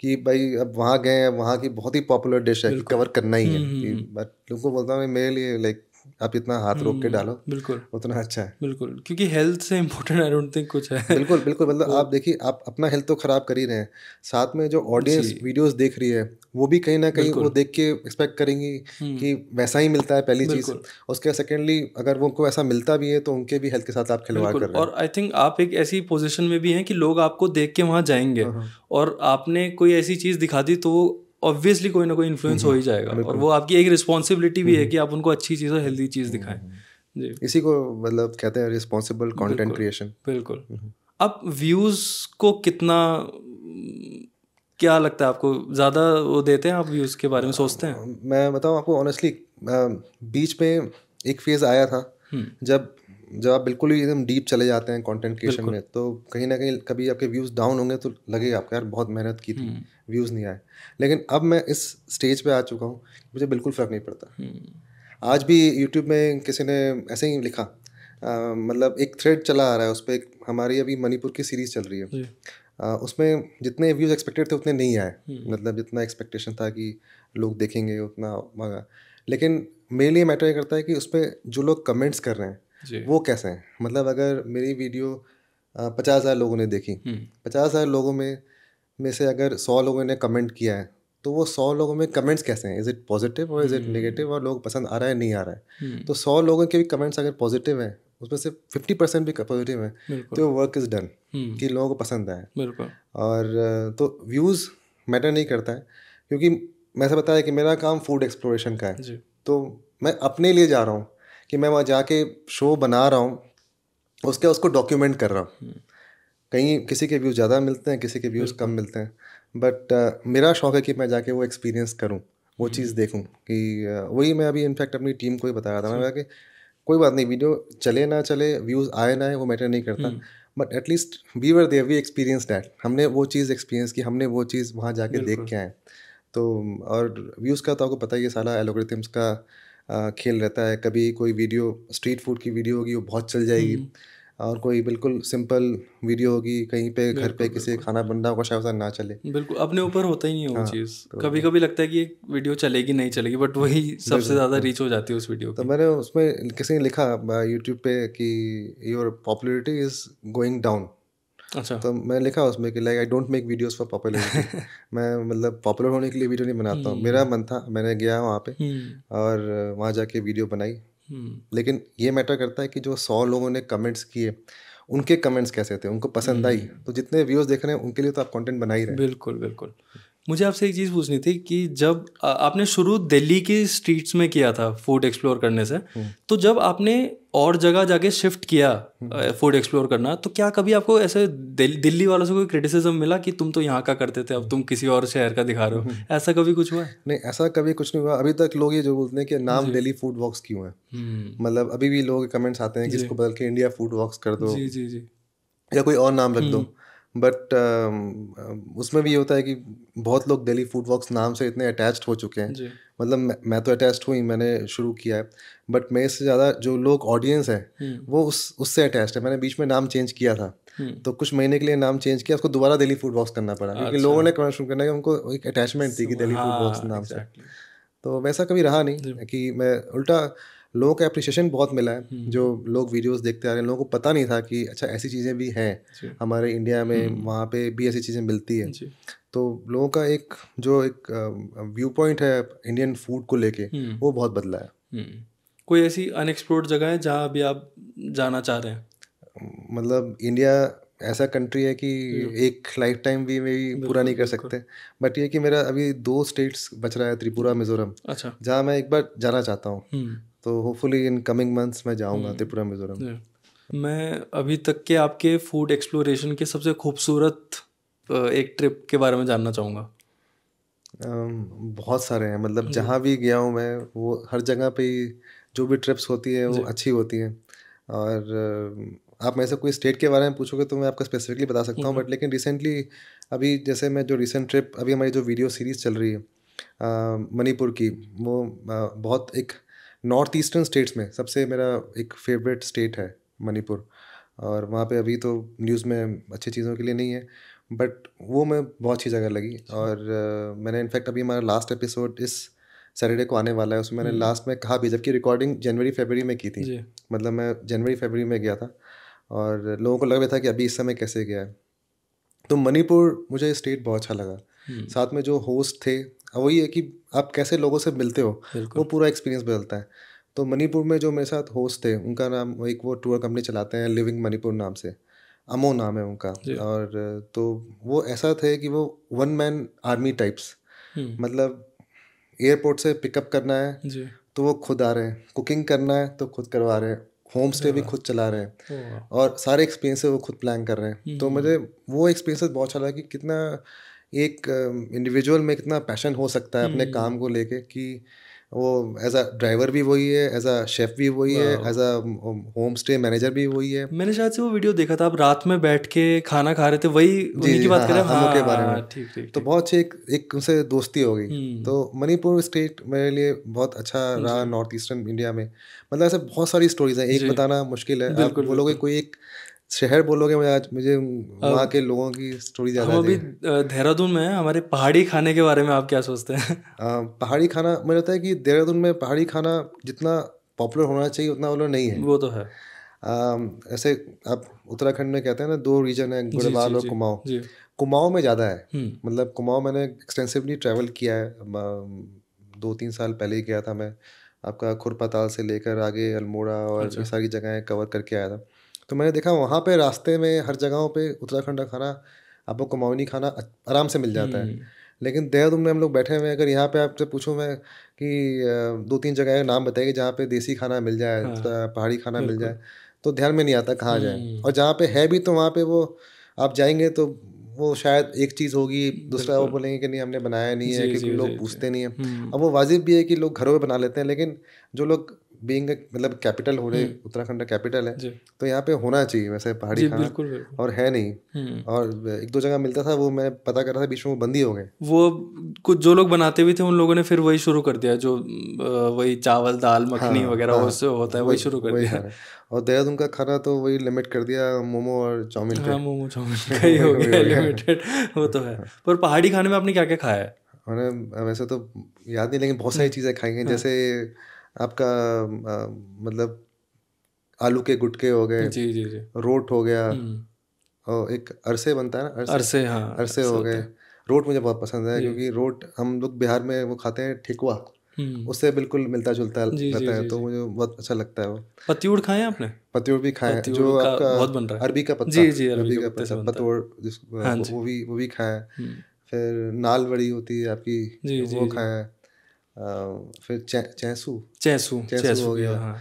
कि भाई अब वहाँ गए हैं वहाँ की बहुत ही पॉपुलर डिश है कवर करना ही है हम्म, हम्म, लोगों को बोलता हूँ मेरे लिए लाइक आप इतना हाथ रोक के डालो बिल्कुल उतना अच्छा है बिल्कुल क्योंकि हेल्थ से इम्पोर्टेंट आई डोंट थिंक कुछ है बिल्कुल बिल्कुल मतलब तो आप देखिए आप अपना हेल्थ तो खराब कर ही रहे हैं साथ में जो ऑडियंस वीडियोस देख रही है वो भी कहीं ना कहीं वो देख के एक्सपेक्ट करेंगी हम्म। कि वैसा ही मिलता है पहली चीज़ उसके सेकेंडली अगर वो उनको ऐसा मिलता भी है तो उनके भी हेल्थ के साथ आप खिलवाड़ कर रहे हैं और आई थिंक आप एक ऐसी पोजीशन में भी हैं कि लोग आपको देख के वहाँ जाएंगे हाँ, हाँ। और आपने कोई ऐसी चीज़ दिखा दी तो ऑब्वियसली कोई ना कोई इन्फ्लुएंस हम्म, हो ही जाएगा और वो आपकी एक रिस्पॉन्सिबिलिटी भी है हम्म। कि आप उनको अच्छी चीज़ और हेल्दी चीज़ दिखाएं जी इसी को मतलब कहते हैं रिस्पॉन्सिबल कॉन्टेंट क्रिएशन बिल्कुल अब व्यूज़ को कितना क्या लगता है आपको ज़्यादा वो देते हैं आप व्यूज़ के बारे में सोचते हैं मैं बताऊँ आपको ऑनेस्टली बीच में एक फेज़ आया था हम्म। जब जब आप बिल्कुल ही एकदम डीप चले जाते हैं कंटेंट क्रिएशन में तो कहीं ना कहीं कभी आपके व्यूज़ डाउन होंगे तो लगेगा आपको यार बहुत मेहनत की थी व्यूज़ हम्म। नहीं आए लेकिन अब मैं इस स्टेज पे आ चुका हूँ मुझे बिल्कुल फ़र्क नहीं पड़ता हम्म। आज भी यूट्यूब में किसी ने ऐसे ही लिखा आ, मतलब एक थ्रेड चला आ रहा है उस पर हमारी अभी मणिपुर की सीरीज़ चल रही है उसमें जितने व्यूज़ एक्सपेक्टेड थे उतने नहीं आए हम्म। मतलब जितना एक्सपेक्टेशन था कि लोग देखेंगे उतना मांगा लेकिन मेरे लिए मैटर ये करता है कि उस पर जो लोग कमेंट्स कर रहे हैं वो कैसे हैं मतलब अगर मेरी वीडियो पचास हज़ार लोगों ने देखी हम्म। पचास हज़ार लोगों में में से अगर सौ लोगों ने कमेंट किया है तो वो सौ लोगों में कमेंट्स कैसे हैं इज़ इट पॉजिटिव और इज़ इट नेगेटिव और लोग पसंद आ रहा है नहीं आ रहा है हम्म। तो सौ लोगों के भी कमेंट्स अगर पॉजिटिव हैं उसमें से फिफ्टी परसेंट भी पॉजिटिव है तो वर्क इज़ डन कि लोगों को पसंद आए और तो व्यूज़ मैटर नहीं करता है क्योंकि मैं से बताया कि मेरा काम फूड एक्सप्लोरेशन का है तो मैं अपने लिए जा रहा हूँ कि मैं वहाँ जाके शो बना रहा हूँ उसके उसको डॉक्यूमेंट कर रहा हूँ हम्म। कहीं किसी के व्यूज़ ज़्यादा मिलते हैं किसी के व्यूज़ कम मिलते हैं बट uh, मेरा शौक है कि मैं जाके वो एक्सपीरियंस करूँ वो हम्म। चीज़ देखूँ कि uh, वही मैं अभी इनफैक्ट अपनी टीम को ही बता रहा था मैं कि कोई बात नहीं वीडियो चले ना चले व्यूज़ आए ना आए वो मैटर नहीं करता but at least we were there we experience that हमने वो चीज़ एक्सपीरियंस की हमने वो चीज़ वहाँ जाके देख के आए तो और व्यूज़ का तो आपको पता ही है सारा एलोग्रिथम्स का खेल रहता है कभी कोई वीडियो स्ट्रीट फूड की वीडियो होगी वो बहुत चल जाएगी हम्म। और कोई बिल्कुल सिंपल वीडियो होगी कहीं पे घर पे किसी खाना बन रहा होगा ना चले बिल्कुल अपने ऊपर होता ही नहीं वो हाँ, चीज़ तो कभी कभी लगता है कि वीडियो चलेगी नहीं चलेगी बट वही सबसे ज़्यादा रीच हो जाती है उस वीडियो तो मैंने उसमें किसी ने लिखा यूट्यूब पे कि your popularity is going down अच्छा तो मैं लिखा उसमें कि like I don't make videos for popularity मैं मतलब पॉपुलर होने के लिए वीडियो नहीं बनाता हूँ मेरा हम्म। मन था मैंने गया वहाँ पे हम्म। और वहाँ जाके वीडियो बनाई हम्म। लेकिन ये मैटर करता है कि जो सौ लोगों ने कमेंट्स किए उनके कमेंट्स कैसे थे उनको पसंद आई हम्म। तो जितने व्यूज देख रहे हैं उनके लिए तो आप कंटेंट बना ही रहे बिल्कुल बिल्कुल मुझे आपसे एक चीज़ पूछनी थी कि जब आपने शुरू दिल्ली की स्ट्रीट्स में किया था फूड एक्सप्लोर करने से हम्म। तो जब आपने और जगह जाके शिफ्ट किया फूड हम्म। एक्सप्लोर करना तो क्या कभी आपको ऐसे दिल, दिल्ली वालों से कोई क्रिटिसिज्म मिला कि तुम तो यहाँ का करते थे अब तुम किसी और शहर का दिखा रहे हो हम्म। ऐसा कभी कुछ हुआ नहीं ऐसा कभी कुछ नहीं हुआ अभी तक लोग ये जो बोलते हैं कि नाम दिल्ली फूड वॉक्स क्यों है मतलब अभी भी लोग कमेंट्स आते हैं कि इसको बदल के इंडिया फूड वॉक्स कर दो जी जी जी या कोई और नाम रख दो बट um, uh, उसमें भी ये होता है कि बहुत लोग दिल्ली फूड वॉक्स नाम से इतने अटैच्ड हो चुके हैं मतलब मैं, मैं तो अटैच्ड हुई मैंने शुरू किया है बट मेरे से ज़्यादा जो लोग ऑडियंस है हम्म। वो उस उससे अटैच्ड है मैंने बीच में नाम चेंज किया था हम्म। तो कुछ महीने के लिए नाम चेंज किया उसको दोबारा दिल्ली फूड वॉक्स करना पड़ा क्योंकि अच्छा। लोगों ने करना शुरू करना कि उनको एक अटैचमेंट थी कि दिल्ली फूड वॉक्स नाम से तो वैसा कभी रहा नहीं कि मैं उल्टा लोगों का अप्रिशिएशन बहुत मिला है हम्म। जो लोग वीडियोस देखते आ रहे हैं लोगों को पता नहीं था कि अच्छा ऐसी चीज़ें भी हैं हमारे इंडिया में हम्म। वहाँ पे भी ऐसी चीज़ें मिलती हैं तो लोगों का एक जो एक व्यू पॉइंट है इंडियन फूड को लेके हम्म। वो बहुत बदला है कोई ऐसी अनएक्सप्लोर्ड जगह है जहाँ अभी आप जाना चाह रहे हैं मतलब इंडिया ऐसा कंट्री है कि एक लाइफ टाइम भी में भी पूरा नहीं कर सकते बट ये कि मेरा अभी दो स्टेट्स बच रहा है त्रिपुरा मिजोरम अच्छा जहाँ मैं एक बार जाना चाहता हूँ तो होपफुली इन कमिंग मंथ्स मैं जाऊँगा हम्म। त्रिपुरा मिजोरम मैं अभी तक के आपके फूड एक्सप्लोरेशन के सबसे खूबसूरत एक ट्रिप के बारे में जानना चाहूँगा बहुत सारे हैं मतलब हम्म। जहाँ भी गया हूँ मैं वो हर जगह पे जो भी ट्रिप्स होती है वो अच्छी होती हैं और आप मैं से कोई स्टेट के बारे में पूछोगे तो मैं आपको स्पेसिफिकली बता सकता हूँ बट हम्म। लेकिन रिसेंटली अभी जैसे मैं जो रिसेंट ट्रिप अभी हमारी जो वीडियो सीरीज़ चल रही है मणिपुर की वो आ, बहुत एक नॉर्थ ईस्टर्न स्टेट्स में सबसे मेरा एक फेवरेट स्टेट है मणिपुर और वहाँ पे अभी तो न्यूज़ में अच्छी चीज़ों के लिए नहीं है बट वो मैं बहुत अच्छी जगह लगी अच्छा। और uh, मैंने इनफैक्ट अभी हमारा लास्ट एपिसोड इस सैटरडे को आने वाला है उसमें मैंने लास्ट हम्म। में कहा भी जबकि रिकॉर्डिंग जनवरी फरवरी में की थी मतलब मैं जनवरी फरवरी में गया था और लोगों को लग रहा था कि अभी इस समय कैसे गया है तो मणिपुर मुझे स्टेट बहुत अच्छा लगा हम्म। साथ में जो होस्ट थे वही है कि आप कैसे लोगों से मिलते हो वो पूरा एक्सपीरियंस बदलता है तो मणिपुर में जो मेरे साथ होस्ट थे उनका नाम एक वो टूर कंपनी चलाते हैं लिविंग मणिपुर नाम से अमो नाम है उनका और तो वो ऐसा थे कि वो वन मैन आर्मी टाइप्स मतलब एयरपोर्ट से पिकअप करना है तो वो खुद आ रहे हैं कुकिंग करना है तो खुद करवा रहे हैं होम स्टे भी खुद चला रहे हैं और सारे एक्सपीरियंस वो खुद प्लान कर रहे हैं हम्म, तो हम्म। मुझे वो एक्सपीरियंस बहुत अच्छा लगा कि कितना एक इंडिविजुअल में कितना पैशन हो सकता है अपने हम्म। काम को लेके कि वो एज अ ड्राइवर भी वही है एज अ शेफ भी वही है as a home stay manager भी वही है मैंने शायद से वो वीडियो देखा था आप रात में बैठ के खाना खा रहे थे वही जी, की बात हाँ, कर रहे हाँ, हैं के बारे में हाँ, ठीक ठीक तो बहुत अच्छी एक एक उनसे दोस्ती हो गई हम्म। तो मणिपुर स्टेट मेरे लिए बहुत अच्छा रहा नॉर्थ ईस्टर्न इंडिया में मतलब ऐसे बहुत सारी स्टोरीज हैं एक बताना मुश्किल है बिल्कुल बोलोगे कोई एक शहर बोलोगे मैं आज मुझे वहाँ के लोगों की स्टोरी ज़्यादा अभी देहरादून में हमारे पहाड़ी खाने के बारे में आप क्या सोचते हैं हाँ, पहाड़ी खाना मुझे लगता है कि देहरादून में पहाड़ी खाना जितना पॉपुलर होना चाहिए उतना वो नहीं है वो तो है ऐसे आप उत्तराखंड में कहते हैं ना दो रीजन है गुड़वाल और कुमाऊँ कुमाऊँ में ज़्यादा है मतलब कुमाऊँ मैंने एक्सटेंसिवली ट्रैवल किया है दो तीन साल पहले ही गया था मैं आपका खुरपाताल से लेकर आगे अल्मोड़ा और अच्छा। सारी जगहें कवर करके आया था तो मैंने देखा वहाँ पे रास्ते में हर जगहों पे उत्तराखंड का खाना आपको कुमाऊनी खाना आराम से मिल जाता है हम्म। लेकिन देहरादून में हम लोग बैठे हुए हैं अगर यहाँ पे आपसे पूछूँ मैं कि दो तीन जगह नाम बताइए जहाँ पे देसी खाना मिल जाए हाँ। पहाड़ी खाना मिल जाए तो ध्यान में नहीं आता कहाँ जाए हम्म। और जहाँ पे है भी तो वहाँ पे वो आप जाएंगे तो वो शायद एक चीज़ होगी दूसरा वो बोलेंगे कि नहीं हमने बनाया नहीं है क्योंकि लोग पूछते नहीं है हम्म। अब वो वाजिब भी है कि लोग घरों में बना लेते हैं लेकिन जो लोग बीइंग मतलब कैपिटल होने हम्म। उत्तराखंड का कैपिटल है तो यहाँ पे होना चाहिए वैसे पहाड़ी खाना बिल्कुल, बिल्कुल। और है नहीं हम्म। और एक दो जगह मिलता था वो मैं पता कर रहा था बीच में वो बंदी हो गए वो कुछ जो लोग बनाते भी थे उन लोगों ने फिर वही शुरू कर दिया जो वही चावल दाल हाँ, मखनी हाँ, वगैरह हाँ, उससे होता है वही शुरू कर दिया और देहरादून का खाना तो वही लिमिट कर दिया मोमो और चाउमिन हाँ मोमो चाउमिन का ही हो गया लिमिटेड वो तो है पर पहाड़ी खाने में आपने क्या क्या खाया है मैंने वैसे तो याद नहीं लेकिन बहुत सारी हम्म। चीज़ें खाई हैं हाँ। जैसे आपका आ, मतलब आलू के गुटके हो गए जी जी जी रोट हो गया हम्म। और एक अरसे बनता है ना अरसे, अरसे हाँ अरसे हो गए रोट मुझे बहुत पसंद है क्योंकि रोट हम लोग बिहार में वो खाते हैं ठिकुआ हम्म। उससे बिल्कुल मिलता जुलता जी, रहता जी, है जी, तो मुझे बहुत अच्छा लगता है वो पत्यूड़ खाए आपने पत्यूड़ भी खाए जो आपका बहुत बन रहा है अरबी का पत्ता जी जी अरबी का पत्ता हाँ वो भी वो भी खाए हम्म। फिर नाल बड़ी होती है आपकी तो वो खाया फिर चैसू चैसू चैसू हो गया हाँ।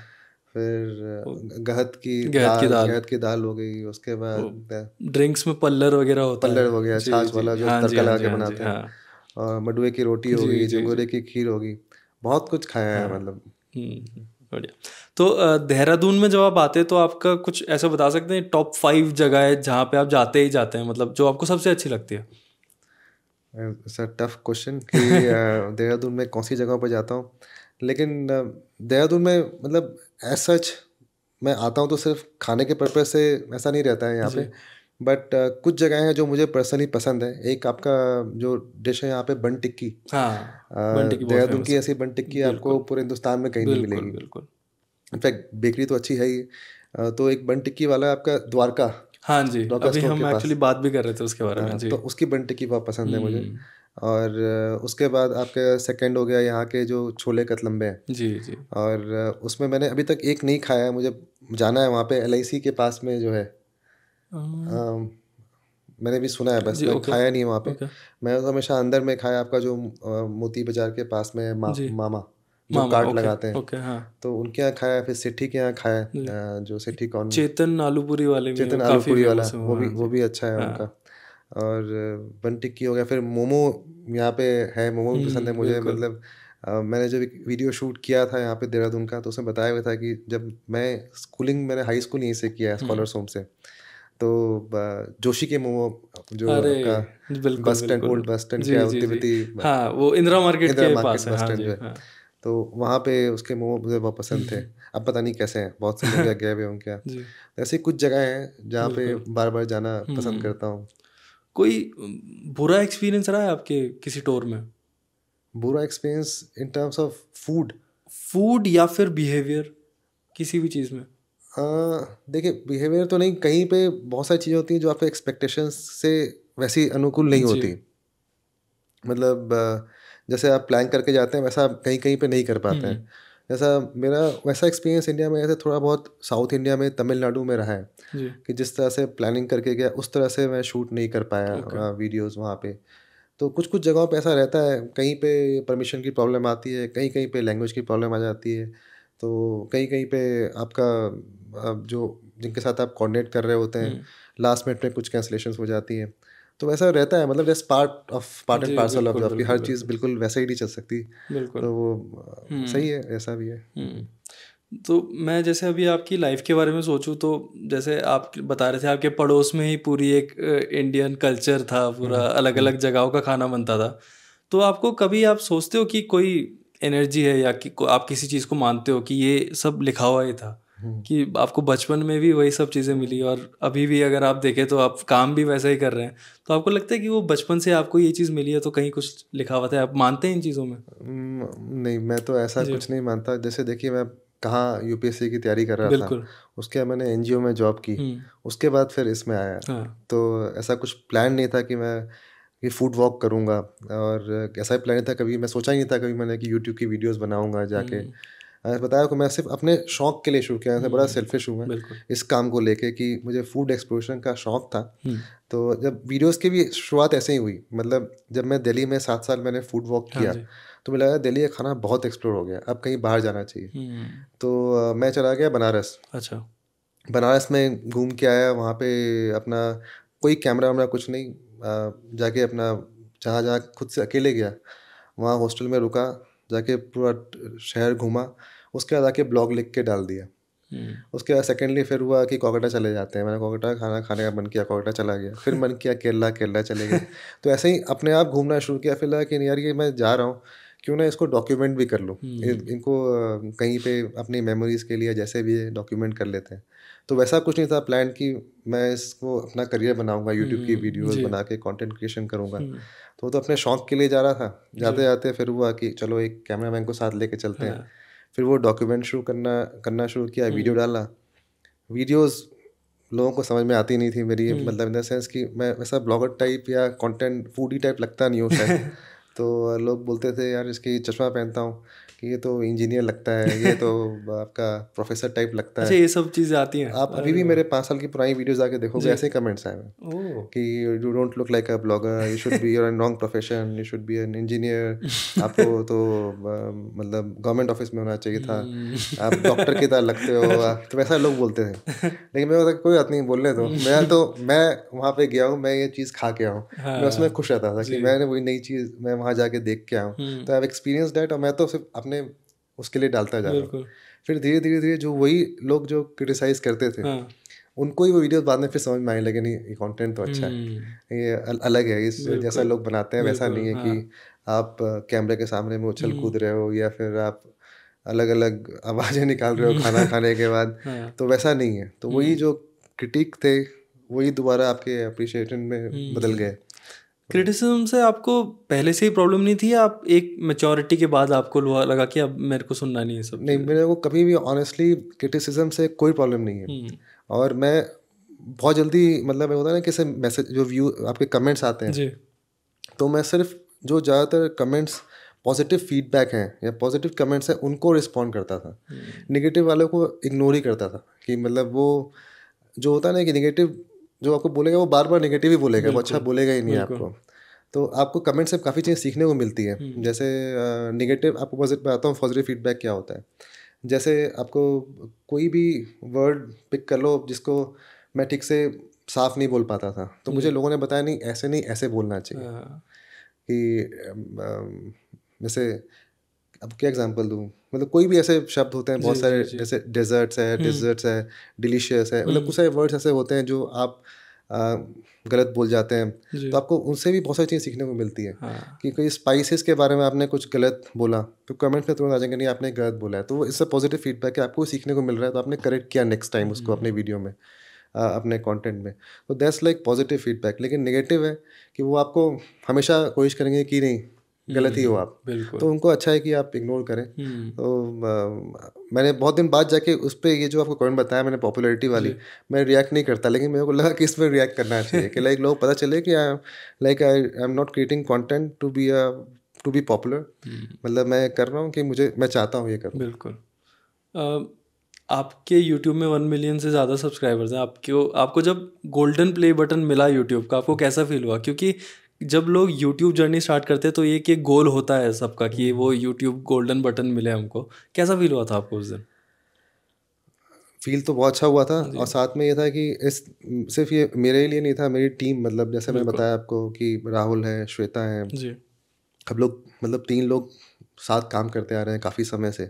फिर गहत की गहत की दाल गहत की दाल हो गई उसके बाद ड्रिंक्स में पल्लर वगैरह होता पल्लर हो गया छाछ वाला जो हाँ तड़का हाँ लगा के हाँ बनाते हैं और मडुए की रोटी होगी झंगोरे की खीर होगी बहुत कुछ खाया है मतलब हम्म, हम्म, बढ़िया तो देहरादून में जब आप आते हैं तो आपका कुछ ऐसा बता सकते हैं टॉप फाइव जगह है जहाँ पे आप जाते ही जाते हैं मतलब जो आपको सबसे अच्छी लगती है सर टफ क्वेश्चन कि uh, देहरादून में कौन सी जगह पर जाता हूँ लेकिन uh, देहरादून में मतलब एज सच मैं आता हूँ तो सिर्फ खाने के पर्पज से ऐसा नहीं रहता है यहाँ पे बट uh, कुछ जगह हैं जो मुझे पर्सनली पसंद है एक आपका जो डिश है यहाँ पे बन टिक्की हाँ, uh, देहरादून की ऐसी बन टिक्की आपको पूरे हिंदुस्तान में कहीं नहीं मिलेगी बिल्कुल इनफैक्ट बेकरी तो अच्छी है ही तो एक बन टिक्की वाला आपका द्वारका हाँ जी अभी हम एक्चुअली बात भी कर रहे थे उसके बारे में हाँ, जी तो उसकी बन टिक्की बहुत पसंद है मुझे हम्म। और उसके बाद आपका सेकंड हो गया यहाँ के जो छोले कतलम्बे हैं जी जी और उसमें मैंने अभी तक एक नहीं खाया है मुझे जाना है वहाँ पे एल के पास में जो है हाँ। मैंने भी सुना है बस मैं खाया नहीं है वहाँ पे मैं हमेशा अंदर में खाया आपका जो मोती बाजार के पास में मामा जो कार्ड ओके, लगाते हैं ओके, हाँ। तो उनके यहाँ खाया फिर सिटी के यहाँ खाया जो सिटी कौन चेतन आलूपुरी वाले चेतन आलूपुरी वाला वो भी वो भी अच्छा है हाँ। उनका और बन टिक्की हो गया फिर मोमो यहाँ पे है मोमो भी पसंद है हम्म, मुझे मतलब Uh, मैंने जब एक वीडियो शूट किया था यहाँ पे देहरादून का तो उसमें बताया हुआ था कि जब मैं स्कूलिंग मैंने हाई स्कूल यहीं से किया है हम्म। स्कॉलर्स होम से तो जोशी के मोमो जो आपका bus stand old bus stand क्या तिब्बती हाँ वो इंदिरा मार्केट इंदिरा मार्केट बस हाँ स्टैंड जो है हाँ। तो वहाँ पे उसके मोमो बहुत पसंद थे अब पता नहीं कैसे हैं बहुत सारे जगह गए हुए उनके यहाँ ऐसी कुछ जगह हैं जहाँ पे बार बार जाना हम्म, पसंद हम्म। करता हूँ कोई बुरा एक्सपीरियंस रहा है आपके किसी टूर में बुरा experience in terms of food food या फिर बिहेवियर किसी भी चीज़ में देखिए बिहेवियर तो नहीं कहीं पे बहुत सारी चीज़ें होती हैं जो आपके एक्सपेक्टेशंस से वैसी अनुकूल नहीं होती मतलब जैसे आप प्लान करके जाते हैं वैसा आप कहीं कहीं पर नहीं कर पाते हैं हम्म। जैसा मेरा वैसा एक्सपीरियंस इंडिया में ऐसे थोड़ा बहुत साउथ इंडिया में तमिलनाडु में रहा है कि जिस तरह से प्लानिंग करके गया उस तरह से मैं शूट नहीं कर पाया okay. वीडियोज़ वहाँ पर तो कुछ कुछ जगहों पे ऐसा रहता है कहीं पे परमिशन की प्रॉब्लम आती है कहीं कहीं पे लैंग्वेज की प्रॉब्लम आ जाती है तो कहीं कहीं पे आपका जो जिनके साथ आप कॉर्डिनेट कर रहे होते हैं लास्ट हम्म। मिनट में कुछ कैंसलेशन हो जाती हैं तो वैसा रहता है मतलब part of part and parcel of आपकी हर चीज़ बिल्कुल वैसे ही नहीं चल सकती बिल्कुल तो वो हम्म। सही है ऐसा भी है हम्म। तो मैं जैसे अभी आपकी लाइफ के बारे में सोचूं तो जैसे आप बता रहे थे आपके पड़ोस में ही पूरी एक इंडियन कल्चर था पूरा हम्म, अलग अलग जगहों का खाना बनता था तो आपको कभी आप सोचते हो कि कोई एनर्जी है या कि आप किसी चीज़ को मानते हो कि ये सब लिखा हुआ ही था कि आपको बचपन में भी वही सब चीज़ें मिली और अभी भी अगर आप देखें तो आप काम भी वैसा ही कर रहे हैं तो आपको लगता है कि वो बचपन से आपको ये चीज़ मिली है तो कहीं कुछ लिखा हुआ था आप मानते हैं इन चीज़ों में नहीं मैं तो ऐसा कुछ नहीं मानता जैसे देखिए मैं कहाँ यू की तैयारी कर रहा था उसके बाद मैंने एन में जॉब की हम्म। उसके बाद फिर इसमें आया हाँ। तो ऐसा कुछ प्लान नहीं था कि मैं कि फूड वॉक करूँगा और ऐसा प्लान था कभी मैं सोचा ही नहीं था कभी मैंने कि यूट्यूब की वीडियोस बनाऊँगा जाके हम्म। मैंने बताया कि मैं सिर्फ अपने शौक के लिए शुरू किया था हम्म, बड़ा सेल्फिश हम्म, हूँ मैं इस काम को लेके कि मुझे फूड एक्सप्लोरेशन का शौक था हम्म। तो जब वीडियोस की भी शुरुआत ऐसे ही हुई मतलब जब मैं दिल्ली में सात साल मैंने फूड वॉक हाँ किया तो मुझे लगा दिल्ली का खाना बहुत एक्सप्लोर हो गया अब कहीं बाहर जाना चाहिए तो मैं चला गया बनारस अच्छा बनारस में घूम के आया वहाँ पे अपना कोई कैमरा वैमरा कुछ नहीं जाके अपना जहाँ जहाँ खुद से अकेले गया वहाँ हॉस्टल में रुका जाके पूरा शहर घूमा उसके बाद आके ब्लॉग लिख के डाल दिया हम्म। उसके बाद सेकेंडली फिर हुआ कि कोकटा चले जाते हैं मैंने कोकटा खाना खाने का मन किया कोकटा चला गया फिर मन किया केरला केरला चले गए तो ऐसे ही अपने आप घूमना शुरू किया फिर लगा कि यार ये मैं जा रहा हूँ क्यों ना इसको डॉक्यूमेंट भी कर लूँ हम्म। इनको कहीं पे अपनी मेमोरीज़ के लिए जैसे भी डॉक्यूमेंट कर लेते हैं तो वैसा कुछ नहीं था प्लान कि मैं इसको अपना करियर बनाऊंगा यूट्यूब हम्म, की वीडियोस बना के कंटेंट क्रिएशन करूंगा हम्म। तो तो अपने शौक के लिए जा रहा था जाते जाते फिर हुआ कि चलो एक कैमरा मैन को साथ लेके चलते हैं हाँ। फिर वो डॉक्यूमेंट शुरू करना करना शुरू किया वीडियो हम्म। डाला वीडियोस लोगों को समझ में आती नहीं थी मेरी मतलब इन द सेंस कि मैं वैसा ब्लॉगर टाइप या कंटेंट फूडी टाइप लगता नहीं होता तो लोग बोलते थे यार इसकी चश्मा पहनता हूँ कि ये तो इंजीनियर लगता है ये तो आपका प्रोफेसर टाइप लगता अच्छा, है ये सब चीज़ें आती हैं आप अभी भी मेरे पाँच साल की पुरानी वीडियोज आके देखोगे ऐसे कमेंट्स आए हैं कि you don't look like a blogger you should be your wrong profession you should be an engineer आपको तो मतलब गवर्नमेंट ऑफिस में होना चाहिए था आप डॉक्टर की तरह लगते हो तो वैसा लोग बोलते थे लेकिन मैं को कोई बात नहीं बोलने दो मैं तो मैं वहाँ पर गया हूँ मैं ये चीज़ खा के आऊँ मैं हाँ। उसमें खुश रहता था कि मैंने वही नई चीज़ मैं वहाँ जाके देख के आऊँ हम्म। तो आई एक्सपीरियंस डेट और मैं तो सिर्फ अपने उसके लिए डालता जा रहा हूँ फिर धीरे धीरे धीरे जो वही लोग जो क्रिटिसाइज करते थे हाँ। उनको ही वो वीडियो बाद में फिर समझ में आने लगे नहीं ये कंटेंट तो अच्छा है हम्म। ये अल, अलग है इस जैसा लोग बनाते हैं वैसा नहीं है हाँ. कि आप कैमरे के सामने में उछल कूद हम्म। रहे हो या फिर आप अलग अलग आवाज़ें निकाल रहे हो खाना खाने के बाद हाँ। तो वैसा नहीं है तो वही जो क्रिटिक थे वही दोबारा आपके अप्रिशिएशन में बदल गए क्रिटिसिज्म से आपको पहले से ही प्रॉब्लम नहीं थी आप एक मेचोरिटी के बाद आपको लगा कि अब मेरे को सुनना नहीं है सब नहीं मेरे को कभी भी ऑनेस्टली क्रिटिसिज्म से कोई प्रॉब्लम नहीं है हम्म। और मैं बहुत जल्दी मतलब मैं होता है ना किसे मैसेज जो व्यू आपके कमेंट्स आते हैं तो मैं सिर्फ जो ज़्यादातर कमेंट्स पॉजिटिव फीडबैक हैं या पॉजिटिव कमेंट्स हैं उनको रिस्पॉन्ड करता था नेगेटिव हम्म। वालों को इग्नोर ही करता था कि मतलब वो जो होता है ना कि नेगेटिव जो आपको बोलेगा वो बार बार नेगेटिव ही बोलेगा वो अच्छा बोलेगा ही नहीं आपको तो आपको कमेंट से काफ़ी चीज़ें सीखने को मिलती है हम्म। जैसे निगेटिव आपको पॉजिटिव बताता हूँ पॉजिटिव फीडबैक क्या होता है जैसे आपको कोई भी वर्ड पिक कर लो जिसको मैं ठीक से साफ नहीं बोल पाता था तो मुझे हम्म। लोगों ने बताया नहीं ऐसे नहीं ऐसे बोलना चाहिए हाँ। कि जैसे अब क्या एग्जांपल दूँ मतलब कोई भी ऐसे शब्द होते हैं बहुत सारे जैसे डेजर्ट्स है डिजर्ट्स है डिलीशियस है मतलब कुछ हम्म। सारे वर्ड्स ऐसे होते हैं जो आप आ, गलत बोल जाते हैं तो आपको उनसे भी बहुत सारी चीज़ें सीखने को मिलती है हाँ। कि कोई स्पाइसेस के बारे में आपने कुछ गलत बोला तो कमेंट में तुरंत आ जाएंगे नहीं आपने गलत बोला है तो इससे पॉजिटिव फीडबैक है आपको सीखने को मिल रहा है तो आपने करेक्ट किया नेक्स्ट टाइम उसको हम्म। अपने वीडियो में अपने कंटेंट में तो दैट्स लाइक पॉजिटिव फीडबैक लेकिन नेगेटिव है कि वो आपको हमेशा कोशिश करेंगे कि नहीं हम्म, गलत ही हो आप तो उनको अच्छा है कि आप इग्नोर करें हम्म। तो आ, मैंने बहुत दिन बाद जाके उस पर ये जो आपको कमेंट बताया मैंने पॉपुलैरिटी वाली मैं रिएक्ट नहीं करता लेकिन मेरे को लगा कि इस पर रिएक्ट करना चाहिए कि लाइक लोग पता चले कि like I I am not creating content to be to be popular मतलब मैं कर रहा हूँ कि मुझे मैं चाहता हूँ ये करूँ बिल्कुल आपके यूट्यूब में वन मिलियन से ज़्यादा सब्सक्राइबर्स हैं आपको आपको जब गोल्डन प्ले बटन मिला यूट्यूब का आपको कैसा फील हुआ क्योंकि जब लोग यूट्यूब जर्नी स्टार्ट करते हैं तो एक एक गोल होता है सबका कि वो यूट्यूब गोल्डन बटन मिले हमको कैसा फील हुआ था आपको उस दिन फील तो बहुत अच्छा हुआ था और साथ में ये था कि इस सिर्फ ये मेरे लिए नहीं था मेरी टीम मतलब जैसे मैंने बताया आपको कि राहुल है श्वेता है हम लोग मतलब तीन लोग साथ काम करते आ रहे हैं काफ़ी समय से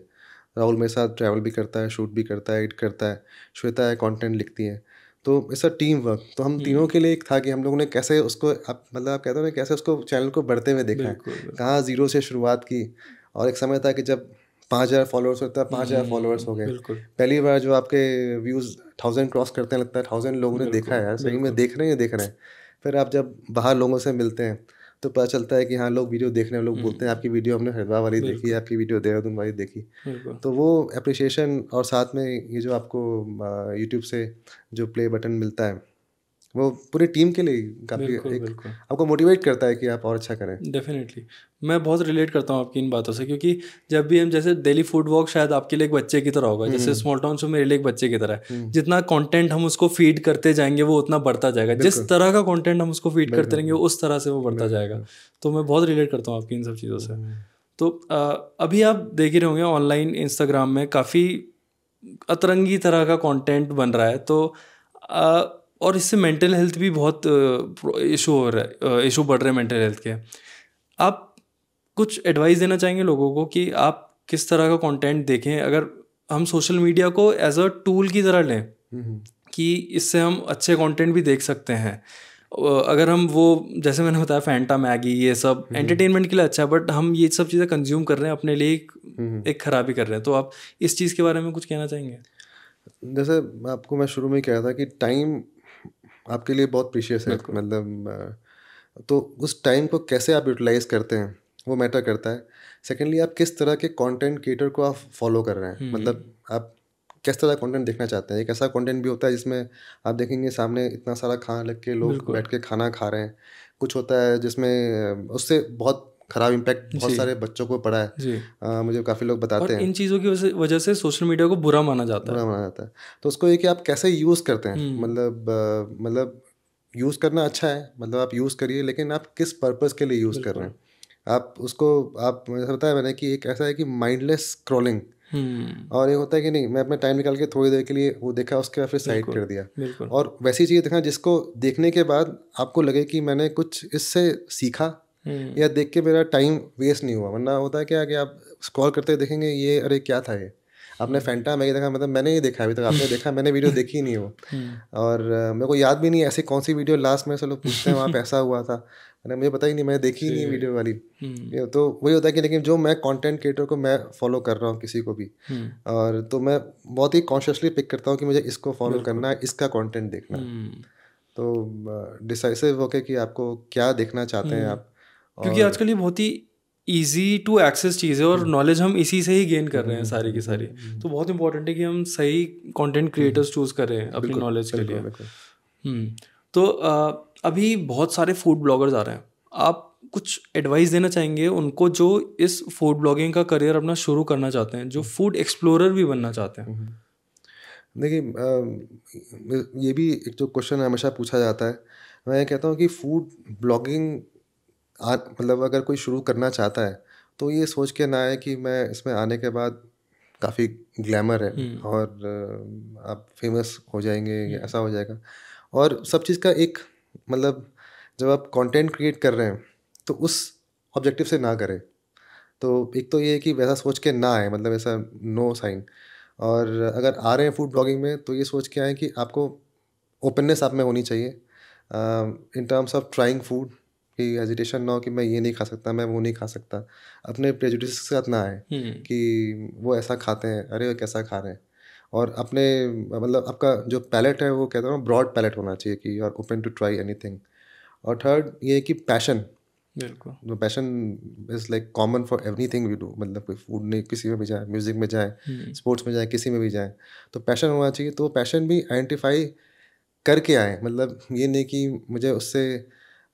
राहुल मेरे साथ ट्रैवल भी करता है शूट भी करता है एडिट करता है श्वेता है कंटेंट लिखती है तो इट्स अ टीम वर्क तो हम hmm. तीनों के लिए एक था कि हम लोगों ने कैसे उसको आप मतलब आप कहते हो ना कैसे उसको चैनल को बढ़ते हुए देखा है कहाँ ज़ीरो से शुरुआत की और एक समय था कि जब पाँच हज़ार फॉलोअर्स होता है पाँच हज़ार फॉलोअर्स hmm, हो गए पहली बार जो आपके व्यूज़ थाउजेंड क्रॉस करते हैं लगता है थाउजेंड लोगों ने देखा है सही में देख रहे हैं देख रहे हैं फिर आप जब बाहर लोगों से मिलते हैं तो पता चलता है कि हाँ लोग वीडियो देख रहे हैं लोग हम्म। बोलते हैं आपकी वीडियो हमने हरिद्वार वाली देखी आपकी वीडियो देहरादून वाली देखी तो वो अप्रिशिएशन और साथ में ये जो आपको यूट्यूब से जो प्ले बटन मिलता है वो पूरी टीम के लिए काफ़ी एक आपको मोटिवेट करता है कि आप और अच्छा करें डेफिनेटली मैं बहुत रिलेट करता हूँ आपकी इन बातों से क्योंकि जब भी हम जैसे डेली फूड वॉक शायद आपके लिए एक बच्चे की तरह होगा जैसे स्मॉल टाउन से मेरे लिए एक बच्चे की तरह है हम्म। जितना कंटेंट हम उसको फीड करते जाएंगे वो उतना बढ़ता जाएगा जिस तरह का कंटेंट हम उसको फीड करते रहेंगे उस तरह से वो बढ़ता जाएगा तो मैं बहुत रिलेट करता हूँ आपकी इन सब चीज़ों से हम्म। तो अभी आप देख ही रहे होंगे ऑनलाइन इंस्टाग्राम में काफ़ी अतरंगी तरह का कॉन्टेंट बन रहा है तो और इससे मेंटल हेल्थ भी बहुत इशू हो रहा है इशू बढ़ रहे हैं मेंटल हेल्थ के आप कुछ एडवाइस देना चाहेंगे लोगों को कि आप किस तरह का कंटेंट देखें अगर हम सोशल मीडिया को एज अ टूल की तरह लें हम्म। कि इससे हम अच्छे कंटेंट भी देख सकते हैं अगर हम वो जैसे मैंने बताया फैंटा मैगी ये सब एंटरटेनमेंट हम्म। के लिए अच्छा है बट हम ये सब चीज़ें कंज्यूम कर रहे हैं अपने लिए एक, हम्म। एक खराबी कर रहे हैं तो आप इस चीज़ के बारे में कुछ कहना चाहेंगे जैसे आपको मैं शुरू में ही कह रहा था कि टाइम आपके लिए बहुत प्रीशियस है मतलब तो उस टाइम को कैसे आप यूटिलाइज करते हैं वो मैटर करता है सेकेंडली आप किस तरह के कॉन्टेंट क्रिएटर को आप फॉलो कर रहे हैं हम्म। मतलब आप किस तरह कंटेंट देखना चाहते हैं एक ऐसा कंटेंट भी होता है जिसमें आप देखेंगे सामने इतना सारा खाना लग के लोग बैठ के खाना खा रहे हैं कुछ होता है जिसमें उससे बहुत खराब इम्पैक्ट बहुत सारे बच्चों को पड़ा है आ, मुझे काफ़ी लोग बताते हैं इन चीज़ों की वजह से सोशल मीडिया को बुरा माना जाता बुरा है बुरा माना जाता है तो उसको ये कि आप कैसे यूज़ करते हैं हम्म। मतलब मतलब यूज़ करना अच्छा है मतलब आप यूज़ करिए लेकिन आप किस पर्पज़ के लिए यूज़ कर रहे हैं आप उसको आप मुझे बताया मैंने कि एक ऐसा है कि माइंडलेस हम्म। स्क्रोलिंग और ये होता है कि नहीं मैं अपना टाइम निकाल के थोड़ी देर के लिए वो देखा उसके बाद फिर साइड कर दिया और वैसी चीज़ देखा जिसको देखने के बाद आपको लगे कि मैंने कुछ इससे सीखा हम्म। या देख के मेरा टाइम वेस्ट नहीं हुआ वरना होता है क्या कि आप स्क्रॉल करते देखेंगे ये अरे क्या था ये आपने फैंटा हम्म। मैं देखा मतलब मैंने ही देखा अभी तक आपने देखा मैंने वीडियो देखी नहीं हो हम्म। और मेरे को याद भी नहीं ऐसी कौन सी वीडियो लास्ट में से लोग पूछते हैं वहाँ पैसा हुआ था मैंने मुझे पता ही नहीं मैं देखी नहीं वीडियो वाली तो वही होता है कि लेकिन जो मैं कंटेंट क्रिएटर को मैं फॉलो कर रहा हूँ किसी को भी और तो मैं बहुत ही कॉन्शियसली पिक करता हूँ कि मुझे इसको फॉलो करना है इसका कॉन्टेंट देखना तो डिसाइसिव होके कि आपको क्या देखना चाहते हैं आप क्योंकि आजकल ये बहुत ही ईजी टू एक्सेस चीज़ है और नॉलेज हम्म। हम इसी से ही गेन कर रहे हैं हम्म। सारी की सारी हम्म। तो बहुत इंपॉर्टेंट है कि हम सही कंटेंट क्रिएटर्स चूज करें अपनी नॉलेज के लिए तो अभी बहुत सारे फूड ब्लॉगर्स आ रहे हैं आप कुछ एडवाइस देना चाहेंगे उनको जो इस फूड ब्लॉगिंग का करियर अपना शुरू करना चाहते हैं जो फूड एक्सप्लोरर भी बनना चाहते हैं देखिए ये भी एक जो तो क्वेश्चन हमेशा पूछा जाता है मैं कहता हूँ कि फूड ब्लॉगिंग आ मतलब अगर कोई शुरू करना चाहता है तो ये सोच के ना आए कि मैं इसमें आने के बाद काफ़ी ग्लैमर है हम्म। और आप फेमस हो जाएंगे हम्म। ऐसा हो जाएगा और सब चीज़ का एक मतलब जब आप कंटेंट क्रिएट कर रहे हैं तो उस ऑब्जेक्टिव से ना करें तो एक तो ये है कि वैसा सोच के ना आए मतलब ऐसा नो साइन और अगर आ रहे हैं फूड ब्लॉगिंग में तो ये सोच के आए कि आपको ओपननेस आप में होनी चाहिए in terms of trying food कि हेजिटेशन ना हो कि मैं ये नहीं खा सकता मैं वो नहीं खा सकता अपने प्रेजुडिस के साथ ना आए हम्म। कि वो ऐसा खाते हैं अरे वो कैसा खा रहे हैं और अपने मतलब आपका जो पैलेट है वो कहता हूँ ब्रॉड पैलेट होना चाहिए कि you are open to try anything और थर्ड ये कि पैशन बिल्कुल passion is like common for everything we do मतलब कोई फूड नहीं किसी में भी जाए म्यूज़िक में जाए स्पोर्ट्स हम्म। में जाए किसी में भी जाए तो पैशन होना चाहिए तो पैशन भी आइडेंटिफाई करके आए मतलब ये नहीं कि मुझे उससे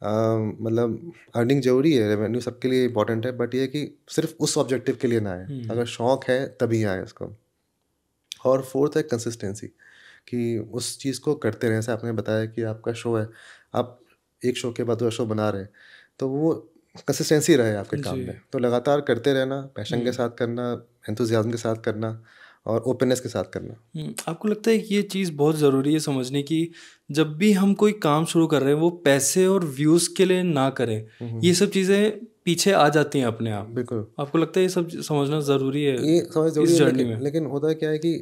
मतलब अर्निंग जरूरी है रेवेन्यू सबके लिए इंपॉर्टेंट है बट ये कि सिर्फ उस ऑब्जेक्टिव के लिए ना आए हम्म। अगर शौक है तभी आए उसको और फोर्थ है कंसिस्टेंसी कि उस चीज़ को करते रहें जैसे आपने बताया कि आपका शो है आप एक शो के बाद दूसरा शो बना रहे हैं तो वो कंसिस्टेंसी रहे आपके काम में तो लगातार करते रहना पैशन हम्म। के साथ करना एंथुजियाज्म के साथ करना और ओपननेस के साथ करना हम्म, आपको लगता है कि ये चीज़ बहुत ज़रूरी है समझने की जब भी हम कोई काम शुरू कर रहे हैं वो पैसे और व्यूज़ के लिए ना करें हम्म। ये सब चीज़ें पीछे आ जाती हैं अपने आप बिल्कुल आपको लगता है ये सब समझना ज़रूरी है ये समझ जरूरी इस जर्नी में लेकिन होता क्या है कि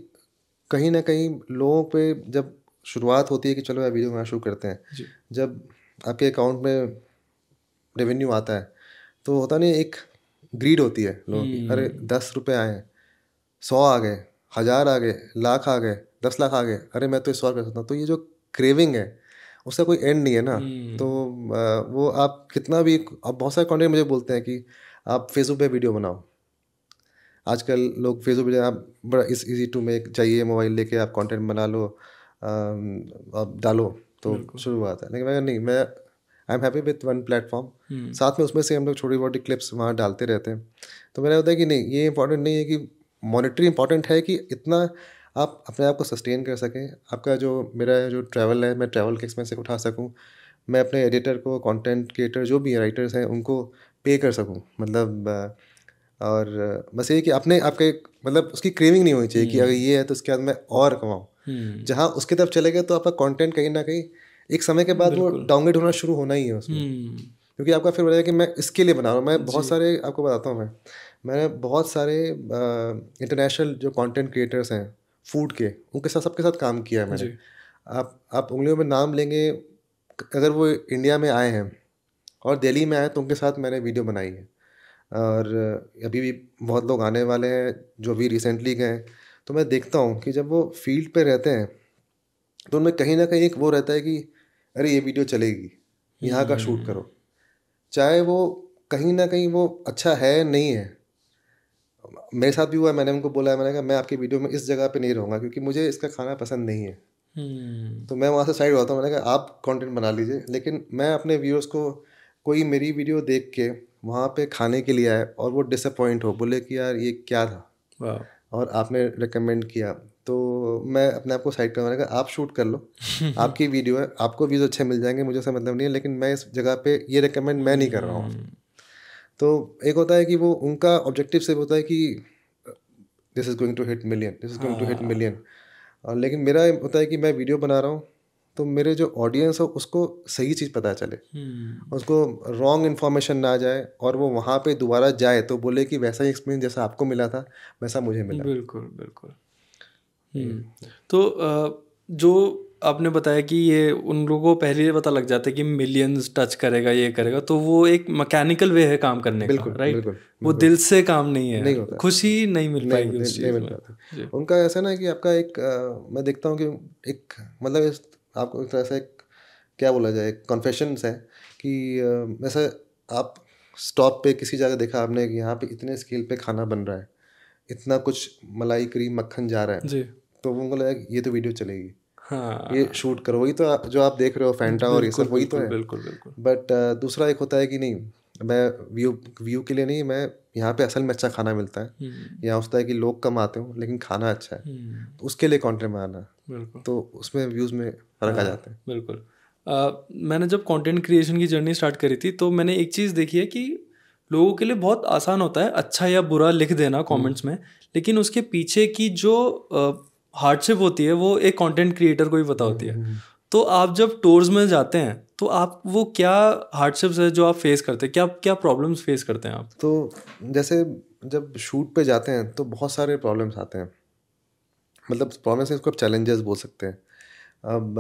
कहीं ना कहीं लोगों पे जब शुरुआत होती है कि चलो यार वीडियो बनाना शुरू करते हैं जब आपके अकाउंट में रेवेन्यू आता है तो होता नहीं एक ग्रीड होती है लोगों की हम्म। अरे दस रुपये आए सौ आ गए हज़ार आ गए लाख आ गए दस लाख आ गए अरे मैं तो इस और कर सकता हूँ तो ये जो क्रेविंग है उसका कोई एंड नहीं है ना हम्म। तो वो आप कितना भी आप बहुत सारे कॉन्टेंट मुझे बोलते हैं कि आप फेसबुक पे वीडियो बनाओ आजकल लोग फेसबुक पे आप बड़ा इस इजी टू मेक चाहिए मोबाइल लेके आप कंटेंट बना लो आप डालो तो शुरुआत है लेकिन मैं नहीं मैं I am happy with one platform साथ में उसमें से हम लोग छोटी मोटी क्लिप्स वहाँ डालते रहते हैं तो मेरा होता है कि नहीं ये इंपॉर्टेंट नहीं है कि मॉनिटरी इंपॉर्टेंट है कि इतना आप अपने आप को सस्टेन कर सकें आपका जो मेरा जो ट्रैवल है मैं ट्रैवल के एक्सपेंस उठा सकूँ मैं अपने एडिटर को कंटेंट क्रिएटर जो भी राइटर्स हैं उनको पे कर सकूँ मतलब और बस ये कि अपने आपके मतलब उसकी क्रेविंग नहीं होनी चाहिए कि हम्म। अगर ये है तो उसके बाद मैं और कमाऊँ हम्म। जहाँ उसकी तरफ चले गए तो आपका कंटेंट कहीं ना कहीं एक समय के बाद वो डाउनग्रेड होना शुरू होना ही है उसमें हम्म। क्योंकि आपका फिर बताया कि मैं इसके लिए बना रहा हूँ मैं बहुत सारे आपको बताता हूँ मैं मैंने बहुत सारे इंटरनेशनल जो कंटेंट क्रिएटर्स हैं फूड के उनके साथ सबके साथ काम किया है मैंने आप आप उंगलियों में नाम लेंगे अगर वो इंडिया में आए हैं और दिल्ली में आए तो उनके साथ मैंने वीडियो बनाई है और अभी भी बहुत लोग आने वाले हैं जो भी रिसेंटली गए तो मैं देखता हूँ कि जब वो फील्ड पे रहते हैं तो उनमें कहीं ना कहीं एक वो रहता है कि अरे ये वीडियो चलेगी यहाँ का शूट हम्म। करो चाहे वो कहीं ना कहीं वो अच्छा है नहीं है मेरे साथ भी हुआ मैंने उनको बोला है मैंने कहा मैं आपकी वीडियो में इस जगह पे नहीं रहूँगा क्योंकि मुझे इसका खाना पसंद नहीं है हम्म। तो मैं वहाँ से साइड हुआ था मैंने कहा आप कंटेंट बना लीजिए लेकिन मैं अपने व्यूअर्स को कोई मेरी वीडियो देख के वहाँ पे खाने के लिए आए और वो डिसअपॉइंट हो बोले कि यार ये क्या था और आपने रिकमेंड किया तो मैं अपने आप को साइड कर मैंने कहा आप शूट कर लो आपकी वीडियो है आपको व्यूज़ अच्छे मिल जाएंगे मुझे ऐसा मतलब नहीं है लेकिन मैं इस जगह पे ये रिकमेंड मैं नहीं कर रहा हूँ हम्म। तो एक होता है कि वो उनका ऑब्जेक्टिव सिर्फ होता है कि this is going to hit million this is going to hit million और लेकिन मेरा होता है कि मैं वीडियो बना रहा हूँ तो मेरे जो ऑडियंस हो उसको सही चीज़ पता चले हम्म। उसको रॉन्ग इन्फॉर्मेशन ना जाए और वो वहाँ पे दोबारा जाए तो बोले कि वैसा ही एक्सपीरियंस जैसा आपको मिला था वैसा मुझे मिला बिल्कुल बिल्कुल हम्म। हम्म। तो जो आपने बताया कि ये उन लोगों को पहले पता लग जाता है कि मिलियंस टच करेगा ये करेगा तो वो एक मैकेनिकल वे है काम करने बिल्कुल, का राइट बिल्कुल, वो बिल्कुल, दिल से काम नहीं है नहीं होता खुशी नहीं मिल पाएगी नहीं, नहीं, नहीं मिल पाती उनका ऐसा ना कि आपका एक आ, मैं देखता हूँ कि एक मतलब आपको एक तरह से एक क्या बोला जाए कन्फेशंस है कि वैसे आप स्टॉप पे किसी जगह देखा आपने कि यहाँ पे इतने स्केल पे खाना बन रहा है इतना कुछ मलाई क्रीम मक्खन जा रहा है तो उनको लगा ये तो वीडियो चलेगी हाँ ये शूट करो वही तो जो आप देख रहे हो फैंटा और ये सब वही तो है बिल्कुल बिल्कुल बट दूसरा एक होता है कि नहीं मैं व्यू व्यू के लिए नहीं मैं यहाँ पे असल में अच्छा खाना मिलता है हम्म। यहाँ होता है कि लोग कम आते हो लेकिन खाना अच्छा है हम्म। तो उसके लिए में बनाना तो उसमें व्यूज़ में फर्क आ हाँ, जाता है बिल्कुल आ, मैंने जब कंटेंट क्रिएशन की जर्नी स्टार्ट करी थी तो मैंने एक चीज़ देखी है कि लोगों के लिए बहुत आसान होता है अच्छा या बुरा लिख देना कमेंट्स हम्म। में लेकिन उसके पीछे की जो हार्डशिप होती है वो एक कंटेंट क्रिएटर को ही पता होती है हम्म, हम्म। तो आप जब टूर्स में जाते हैं तो आप वो क्या हार्डशिप्स है जो आप फेस करते हैं क्या क्या प्रॉब्लम्स फेस करते हैं आप तो जैसे जब शूट पे जाते हैं तो बहुत सारे प्रॉब्लम्स आते हैं मतलब प्रॉब्लम्स इसको आप चैलेंजेस बोल सकते हैं अब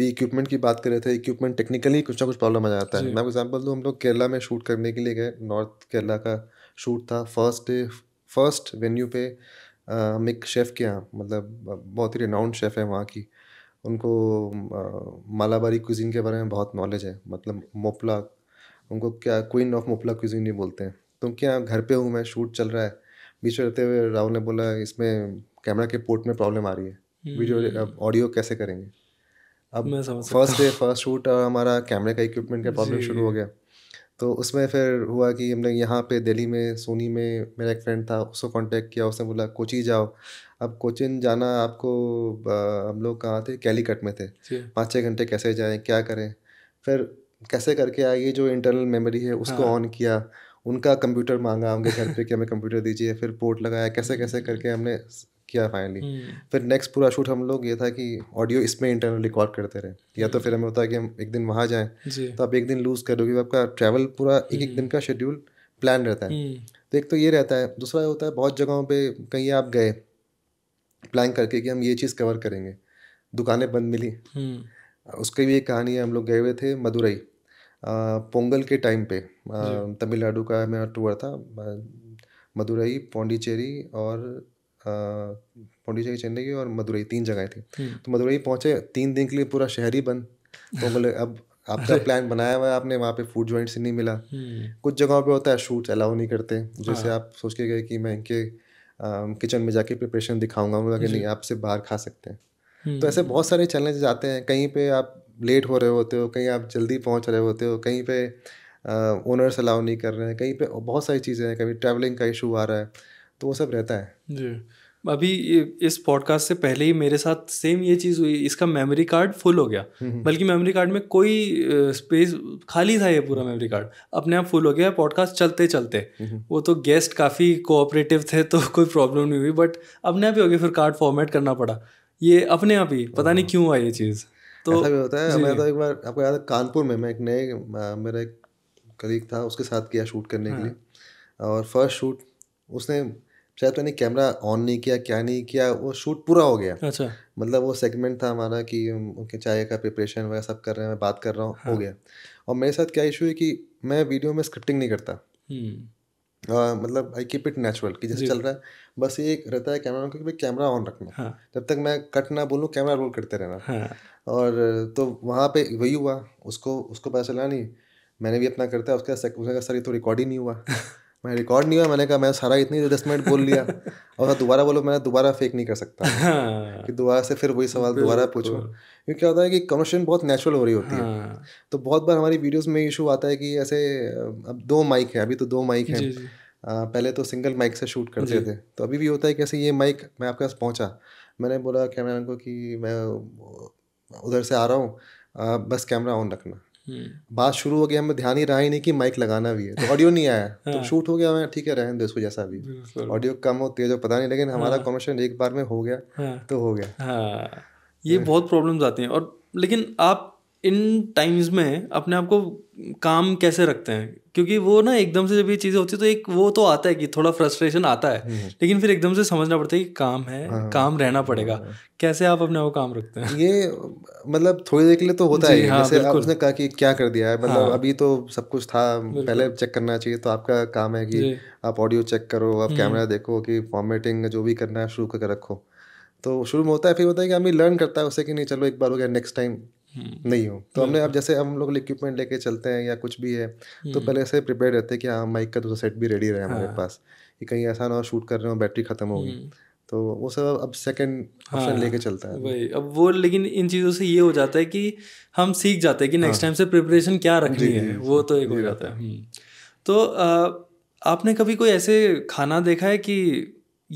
भी इक्विपमेंट की बात कर रहे थे इक्विपमेंट टेक्निकली कुछ ना कुछ प्रॉब्लम आ जाता है मैं एग्जांपल एग्जाम्पल दूँ हम लोग केरला में शूट करने के लिए गए नॉर्थ केरला का शूट था फर्स्ट डे फर्स्ट वेन्यू पे हम एक शेफ़ के यहाँ मतलब बहुत ही रिनाउंड शेफ़ है वहाँ की उनको मालाबारी क्यूजीन के बारे में बहुत नॉलेज है मतलब मोपला उनको क्या क्वीन ऑफ मोपला क्यूजीन ही बोलते हैं तो क्या घर पे हूँ मैं शूट चल रहा है बीच में रहते हुए राहुल ने बोला इसमें कैमरा के पोर्ट में प्रॉब्लम आ रही है वीडियो ऑडियो हम्म। कैसे करेंगे अब फर्स्ट डे फर्स्ट शूट हमारा कैमरे का इक्विपमेंट का प्रॉब्लम शुरू हो गया तो उसमें फिर हुआ कि हमने यहाँ पे दिल्ली में सोनी में मेरा एक फ्रेंड था उसको कांटेक्ट किया उसने बोला कोची जाओ अब कोचिन जाना आपको हम लोग कहाँ थे कैलीकट में थे पाँच छः घंटे कैसे जाएँ क्या करें फिर कैसे करके आइए जो इंटरनल मेमोरी है उसको ऑन हाँ। किया उनका कंप्यूटर मांगा उनके घर पे कि हमें कंप्यूटर दीजिए फिर पोर्ट लगाया कैसे कैसे करके हमने किया फाइनली हम्म। फिर नेक्स्ट पूरा शूट हम लोग ये था कि ऑडियो इसमें इंटरनल रिकॉर्ड करते रहे या तो हम्म। फिर हमें होता है कि हम एक दिन वहाँ जाएँ तो आप एक दिन लूज़ कर दोगे आपका ट्रैवल पूरा एक एक हम्म। दिन का शेड्यूल प्लान रहता है तो एक तो ये रहता है दूसरा होता है बहुत जगहों पर कहीं आप गए प्लान करके कि हम ये चीज़ कवर करेंगे दुकानें बंद मिली उसकी भी एक कहानी है हम लोग गए हुए थे मदुरई पोंगल के टाइम पे तमिलनाडु का मेरा टूर था मदुरई पौंडीचेरी और पाण्डिचेरी चेन्नई और मदुरई तीन जगह थी हम्म। तो मदुरई पहुंचे तीन दिन के लिए पूरा शहर ही बंद तो बोले अब आपका प्लान बनाया हुआ है आपने वहाँ पे फूड जॉइंट से नहीं मिला हम्म। कुछ जगहों पे होता है शूट अलाउ नहीं करते जैसे हाँ। आप सोच के गए कि मैं इनके किचन में जाके प्रिपरेशन दिखाऊंगा उन्होंने कहा नहीं आपसे बाहर खा सकते हैं हम्म। तो ऐसे बहुत सारे चैलेंजेस आते हैं कहीं पे आप लेट हो रहे होते हो कहीं आप जल्दी पहुंच रहे होते हो कहीं पे ओनर्स अलाउ नहीं कर रहे हैं कहीं पे बहुत सारी चीज़ें हैं कभी ट्रैवलिंग का इशू आ रहा है तो वो सब रहता है जी अभी इस पॉडकास्ट से पहले ही मेरे साथ सेम ये चीज़ हुई इसका मेमोरी कार्ड फुल हो गया हम्म, हम्म। बल्कि मेमोरी कार्ड में कोई स्पेस खाली था ये पूरा मेमोरी कार्ड अपने आप फुल हो गया पॉडकास्ट चलते चलते हम्म, वो तो गेस्ट काफ़ी कोऑपरेटिव थे तो कोई प्रॉब्लम नहीं हुई बट अपने आप ही हो गया फिर कार्ड फॉर्मेट करना पड़ा ये अपने आप ही पता नहीं हाँ। क्यों हुआ ये चीज़ तो ऐसा भी होता है मैं तो एक बार आपको याद है कानपुर में मैं एक नए मेरा एक कलीग था उसके साथ किया शूट करने के हाँ। लिए और फर्स्ट शूट उसने शायद मैंने कैमरा ऑन नहीं किया क्या नहीं किया वो शूट पूरा हो गया अच्छा मतलब वो सेगमेंट था हमारा कि उनके चाय का प्रिपरेशन वगैरह सब कर रहे हैं मैं बात कर रहा हूँ हाँ। हो गया और मेरे साथ क्या इशू है कि मैं वीडियो में स्क्रिप्टिंग नहीं करता हम्म। आ, मतलब आई कीप इट नेचुरल कि जैसे चल रहा है बस ये रहता है कैमरा क्योंकि कैमरा ऑन रखना हाँ। जब तक मैं कट ना बोलूँ कैमरा रोल करते रहना हाँ। और तो वहाँ पे वही हुआ उसको उसको पता चला नहीं मैंने भी अपना करता है उसका उसका सर ये तो रिकॉर्ड ही नहीं हुआ मैं रिकॉर्ड नहीं हुआ मैंने कहा मैं सारा इतनी दस मिनट बोल लिया और दोबारा बोलो मैंने दोबारा फेक नहीं कर सकता हाँ। कि दोबारा से फिर वही सवाल दोबारा पूछो क्योंकि क्या होता है कि कमर्शन बहुत नेचुरल हो रही होती है हाँ। तो बहुत बार हमारी वीडियोस में इशू आता है कि ऐसे अब दो माइक है अभी तो दो माइक है पहले तो सिंगल माइक से शूट करते थे तो अभी भी होता है कि ऐसे ये माइक मैं आपके पास पहुँचा मैंने बोला कैमरा को कि मैं उधर से आ रहा हूँ बस कैमरा ऑन रखना हम्म। बात शुरू हो गया हमें ध्यान ही रहा ही नहीं कि माइक लगाना भी है तो ऑडियो नहीं आया हाँ। तो शूट हो गया हमें ठीक है रहने दो इसको जैसा भी ऑडियो कम हो तेज हो पता नहीं लेकिन हमारा कॉमर्शन हाँ। एक बार में हो गया हाँ। तो हो गया हाँ। ये बहुत प्रॉब्लम्स आती हैं और लेकिन आप इन टाइम्स में अपने आप को काम कैसे रखते हैं क्योंकि वो ना एकदम से जब ये चीज़ें होती है तो एक वो तो आता है कि थोड़ा फ्रस्ट्रेशन आता है हम्म। लेकिन फिर एकदम से समझना पड़ता है कि काम है हाँ, हाँ। काम रहना पड़ेगा हाँ, हाँ। कैसे आप अपने वो काम रखते हैं ये मतलब थोड़ी देर के लिए तो होता है हाँ, जैसे कहा कि क्या कर दिया है मतलब हाँ, अभी तो सब कुछ था पहले चेक करना चाहिए तो आपका काम है कि आप ऑडियो चेक करो आप कैमरा हम्म। देखो कि फॉर्मेटिंग जो भी करना है शुरू करके रखो तो शुरू में होता है फिर होता है कि आदमी लर्न करता है उससे कि नहीं चलो एक बार हो गया नेक्स्ट टाइम हम्म। नहीं हो तो हमने अब जैसे हम लोग इक्विपमेंट लेके चलते हैं या कुछ भी है तो हम्म। पहले से प्रिपेयर रहते हैं कि हाँ माइक का दूसरा तो सेट भी रेडी रहे हमारे हाँ। पास कि कहीं ऐसा ना हो शूट कर रहे हो बैटरी खत्म होगी हम्म। तो वो सब अब सेकेंड ऑप्शन हाँ, लेके चलता है वही अब वो लेकिन इन चीज़ों से ये हो जाता है कि हम सीख जाते हैं कि नेक्स्ट टाइम हाँ। से प्रिपरेशन क्या रखनी है वो तो एक हो जाता है तो आपने कभी कोई ऐसे खाना देखा है कि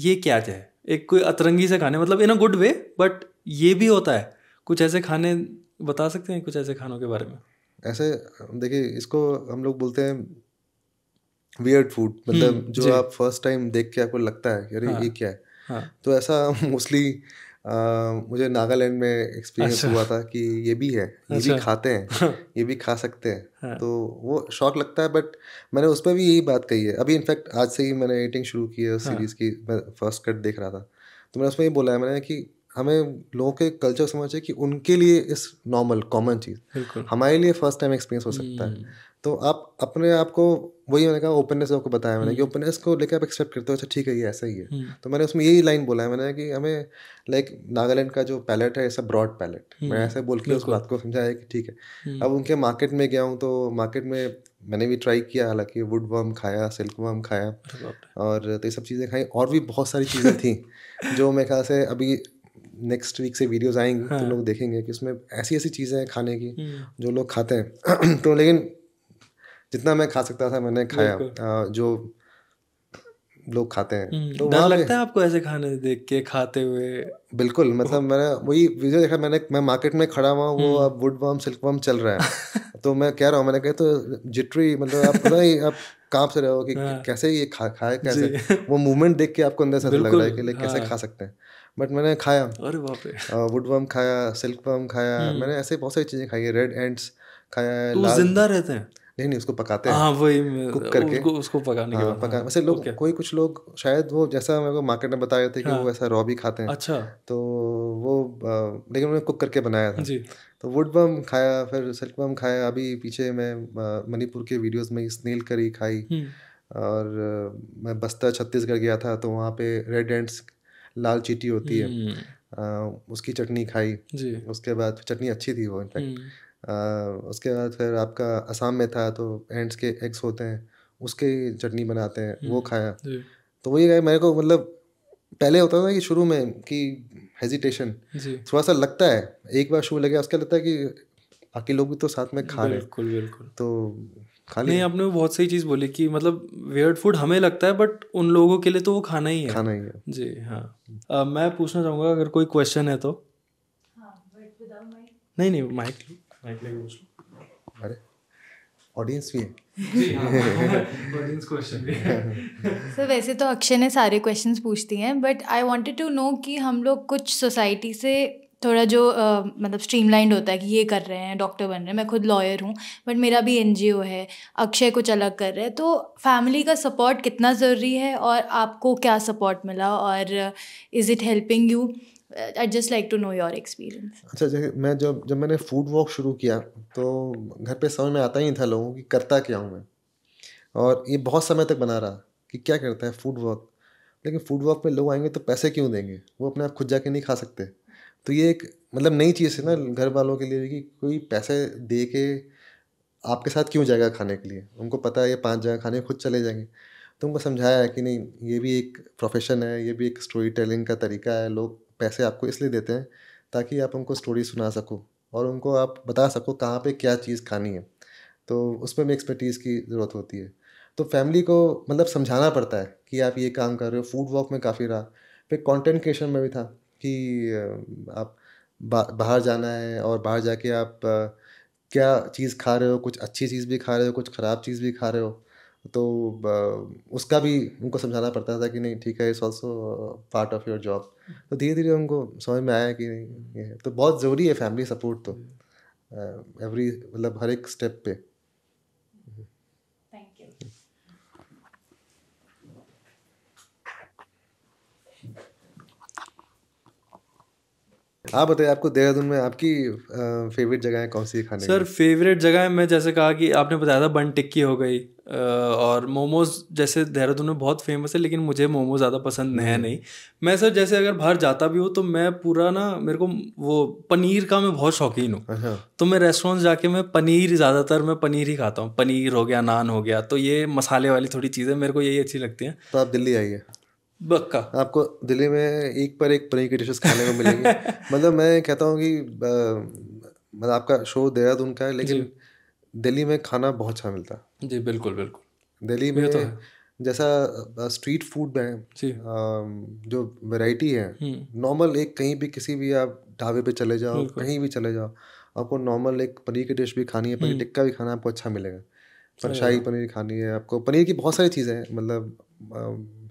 ये क्या है एक कोई अतरंगी से खाने मतलब इन अ गुड वे बट ये भी होता है कुछ ऐसे खाने बता सकते हैं कुछ ऐसे खानों के बारे में ऐसे देखिए इसको हम लोग बोलते हैं वियर्ड फूड मतलब हम्म, जो आप फर्स्ट टाइम देख के आपको लगता है अरे ये हाँ, क्या है हाँ। तो ऐसा मोस्टली मुझे नागालैंड में एक्सपीरियंस अच्छा। हुआ था कि ये भी है ये अच्छा। भी खाते हैं हाँ। ये भी खा सकते हैं हाँ. तो वो शौक लगता है बट मैंने उस पर भी यही बात कही है अभी इनफैक्ट आज से ही मैंने एडिटिंग शुरू की है उस सीरीज़ की मैं फर्स्ट कट देख रहा था तो मैंने उसमें ये बोला है मैंने कि हमें लोगों के कल्चर समझे कि उनके लिए इस नॉर्मल कॉमन चीज़ हमारे लिए फर्स्ट टाइम एक्सपीरियंस हो सकता है हम्म। तो आप अपने आप को वही मैंने कहा ओपननेस आपको बताया मैंने कि ओपननेस हम्म। को लेकर आप एक्सेप्ट करते हो अच्छा ठीक है ये ऐसा ही है हम्म। तो मैंने उसमें यही लाइन बोला है मैंने कि हमें लाइक नागालैंड का जो पैलेट है ऐसा ब्रॉड पैलेट मैं ऐसे बोल के उस बात को समझाया कि ठीक है अब उनके मार्केट में गया हूँ तो मार्केट में मैंने भी ट्राई किया हालांकि वुड वर्म खाया सिल्क वर्म खाया और तो ये सब चीज़ें खाई और भी बहुत सारी चीज़ें थी जो मेरे ख्याल से अभी नेक्स्ट वीक से वीडियोस आएंगे तो हाँ. तो लोग देखेंगे कि उसमें ऐसी ऐसी चीज़ें हैं खाने की हम्म। जो लोग खाते हैं तो लेकिन जितना मैं खा सकता था मैंने खाया जो लोग खाते हैं हम्म, तो डर लगता है आपको ऐसे खाने देख के खाते हुए बिल्कुल मतलब मैंने वही वीडियो देखा मैंने मैं मार्केट में खड़ा हुआ वो हम्म। अब वुड बम सिल्क बम चल रहा है तो मैं कह रहा हूँ मैंने कहा तो जिटरी मतलब आप पता ही आप काम से रहे हो कि हाँ। कैसे ये खा खाए कैसे वो मूवमेंट देख के आपको अंदर से लग रहा है कि कैसे हाँ। खा सकते हैं बट मैंने खाया अरे बाप रे वुड वर्म खाया सिल्क वर्म खाया हम्म। मैंने ऐसे बहुत सारी चीज़ें खाई है रेड एंड्स खाया है तो जिंदा रहते हैं नहीं नहीं उसको पकाते हैं हाँ वही कुक करके उसको, उसको पकाने हाँ, के हाँ। पका वैसे लोग okay. कोई कुछ लोग शायद वो जैसा मेरे को मार्केट में बताए थे कि हाँ, वो ऐसा रॉ भी खाते हैं अच्छा तो वो आ, लेकिन उन्होंने कुक करके बनाया था जी तो वुड बम खाया फिर सिल्क बम खाया अभी पीछे मैं मणिपुर के वीडियोस में स्नेल करी खाई हम्म। और मैं बस्तर छत्तीसगढ़ गया था तो वहाँ पे रेड एंड्स लाल चीटी होती है हम्म। आ, उसकी चटनी खाई उसके बाद चटनी अच्छी थी वो इनफैक्ट हम्म। उसके बाद फिर आपका असम में था तो एंड्स के एग्स होते हैं उसके चटनी बनाते हैं वो हम्म। खाया तो वही गए मेरे को मतलब पहले होता था कि शुरू में कि हेजिटेशन थोड़ा सा लगता है एक बार शुरू लगे उसका लगता है कि बाकी लोग भी तो साथ में खा रहे बिल्कुल बिल्कुल तो खा नहीं आपने बहुत सही चीज़ बोली कि मतलब वेयर्ड फूड हमें लगता है बट उन लोगों के लिए तो वो खाना ही है खाना ही है जी हाँ आ, मैं पूछना चाहूंगा अगर कोई क्वेश्चन है तो हाँ, नहीं नहीं माइक माइक लेके अरे ऑडियंस भी है सर हाँ, हाँ, हाँ, वैसे तो अक्षय ने सारे क्वेश्चंस पूछती हैं but I wanted to know कि हम लोग कुछ सोसाइटी से थोड़ा जो uh, मतलब स्ट्रीमलाइंड होता है कि ये कर रहे हैं डॉक्टर बन रहे हैं मैं खुद लॉयर हूँ बट मेरा भी एन है अक्षय कुछ अलग कर रहे हैं तो फैमिली का सपोर्ट कितना ज़रूरी है और आपको क्या सपोर्ट मिला और is it helping you I just like to know your experience अच्छा मैं जब जब मैंने फूड वॉक शुरू किया तो घर पे समझ में आता ही था लोगों की करता क्या हूँ मैं और ये बहुत समय तक बना रहा कि क्या करता है फूड वॉक लेकिन फूड वॉक में लोग आएंगे तो पैसे क्यों देंगे वो अपने आप खुद जाके नहीं खा सकते तो ये एक मतलब नई चीज़ है ना घर वालों के लिए कि कोई पैसे दे के आपके साथ क्यों जाएगा खाने के लिए उनको पता है ये पाँच जगह खाने खुद चले जाएंगे तो उनको समझाया है कि नहीं ये भी एक प्रोफेशन है ये भी एक स्टोरी टेलिंग का तरीका है लोग पैसे आपको इसलिए देते हैं ताकि आप उनको स्टोरी सुना सको और उनको आप बता सको कहाँ पे क्या चीज़ खानी है तो उसमें भी एक्सपर्टीज़ की ज़रूरत होती है तो फैमिली को मतलब समझाना पड़ता है कि आप ये काम कर रहे हो फूड वॉक में काफ़ी रहा फिर कंटेंट क्रिएशन में भी था कि आप बाहर जाना है और बाहर जाके आप क्या चीज़ खा रहे हो कुछ अच्छी चीज़ भी खा रहे हो कुछ ख़राब चीज़ भी खा रहे हो तो उसका भी उनको समझाना पड़ता था कि नहीं ठीक है is also part of your job तो धीरे धीरे उनको समझ में आया कि नहीं ये है तो बहुत ज़रूरी है फैमिली सपोर्ट तो एवरी मतलब हर एक स्टेप पे आप बताइए आपको देहरादून में आपकी फेवरेट जगह है कौन सी खाने सर फेवरेट जगह मैं जैसे कहा कि आपने बताया था बन टिक्की हो गई और मोमोज जैसे देहरादून में बहुत फेमस है लेकिन मुझे मोमोज ज़्यादा पसंद है हम्म। नहीं मैं सर जैसे अगर बाहर जाता भी हूँ तो मैं पूरा ना मेरे को वो पनीर का मैं बहुत शौकीन हूँ अच्छा। तो मैं रेस्टोरेंट जाके मैं पनीर ज़्यादातर मैं पनीर ही खाता हूँ पनीर हो गया नान हो गया तो ये मसाले वाली थोड़ी चीज़ें मेरे को यही अच्छी लगती हैं तो आप दिल्ली आइए बक्का आपको दिल्ली में एक पर एक पनीर की डिशेस खाने को मिलेंगे मतलब मैं कहता हूँ कि मतलब आपका शो देहरादून का है लेकिन दिल्ली में खाना बहुत अच्छा मिलता है जी बिल्कुल बिल्कुल दिल्ली तो में तो जैसा स्ट्रीट फूड में जो वैरायटी है नॉर्मल हम्म। एक कहीं भी किसी भी आप ढाबे पे चले जाओ कहीं भी चले जाओ आपको नॉर्मल एक पनीर की डिश भी खानी है पनीर हम्म। टिक्का भी खाना है आपको अच्छा मिलेगा पर शाही पनीर खानी है आपको पनीर की बहुत सारी चीज़ें हैं मतलब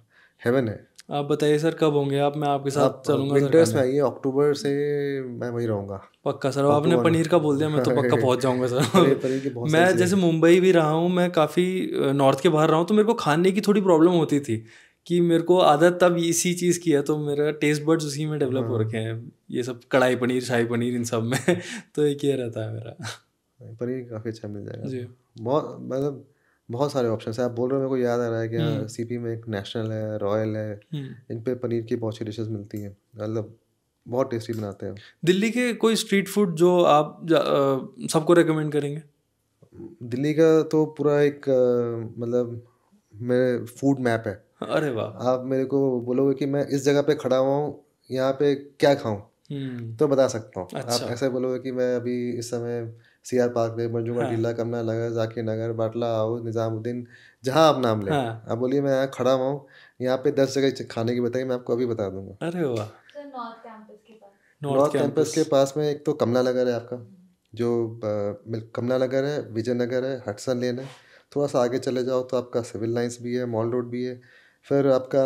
हेवन है आप बताइए सर कब होंगे आप मैं आपके साथ आप, चलूंगा विंटर्स में आइए अक्टूबर से मैं वही रहूंगा पक्का सर आपने पनीर का बोल दिया मैं तो पक्का पहुंच जाऊंगा सर मैं जैसे मुंबई भी रहा हूँ मैं काफ़ी नॉर्थ के बाहर रहा हूँ तो मेरे को खाने की थोड़ी प्रॉब्लम होती थी कि मेरे को आदत तब इसी चीज़ की है तो मेरा टेस्ट बर्ड्स उसी में डेवलप हो हाँ। रखे हैं ये सब कढ़ाई पनीर शाही पनीर इन सब में तो एक ये रहता है मेरा पनीर काफ़ी अच्छा मिल जाएगा जी बहुत मतलब बहुत सारे ऑप्शन है आप बोल रहे हो मेरे को याद आ रहा है कि सी हाँ, पी हम्म। में एक नेशनल है रॉयल है हम्म। इन पे पनीर की बहुत सी डिशेज मिलती हैं मतलब बहुत टेस्टी बनाते हैं दिल्ली के कोई स्ट्रीट फूड जो आप सबको रेकमेंड करेंगे दिल्ली का तो पूरा एक मतलब मेरे फूड मैप है अरे वाह आप मेरे को बोलोगे कि मैं इस जगह पे खड़ा हुआ हूँ यहाँ पे क्या खाऊं हम्म। तो बता सकता हूँ अच्छा। आप ऐसे बोलोगे कि मैं अभी इस समय सी आर पार्क देव मंजूगा हाँ। टीला हाँ। कमला नगर जाकिर नगर बाटला हाउस निज़ामुद्दीन जहाँ आप नाम लें हाँ। आप बोलिए मैं यहाँ खड़ा हुआ हूँ यहाँ पे दस जगह खाने की बताइए मैं आपको अभी बता दूंगा अरे वाह नॉर्थ तो कैंपस के पास में एक तो कमला नगर है आपका हम्म। जो कमला नगर है विजय नगर है हटसन लेन है थोड़ा सा आगे चले जाओ तो आपका सिविल लाइन्स भी है मॉल रोड भी है फिर आपका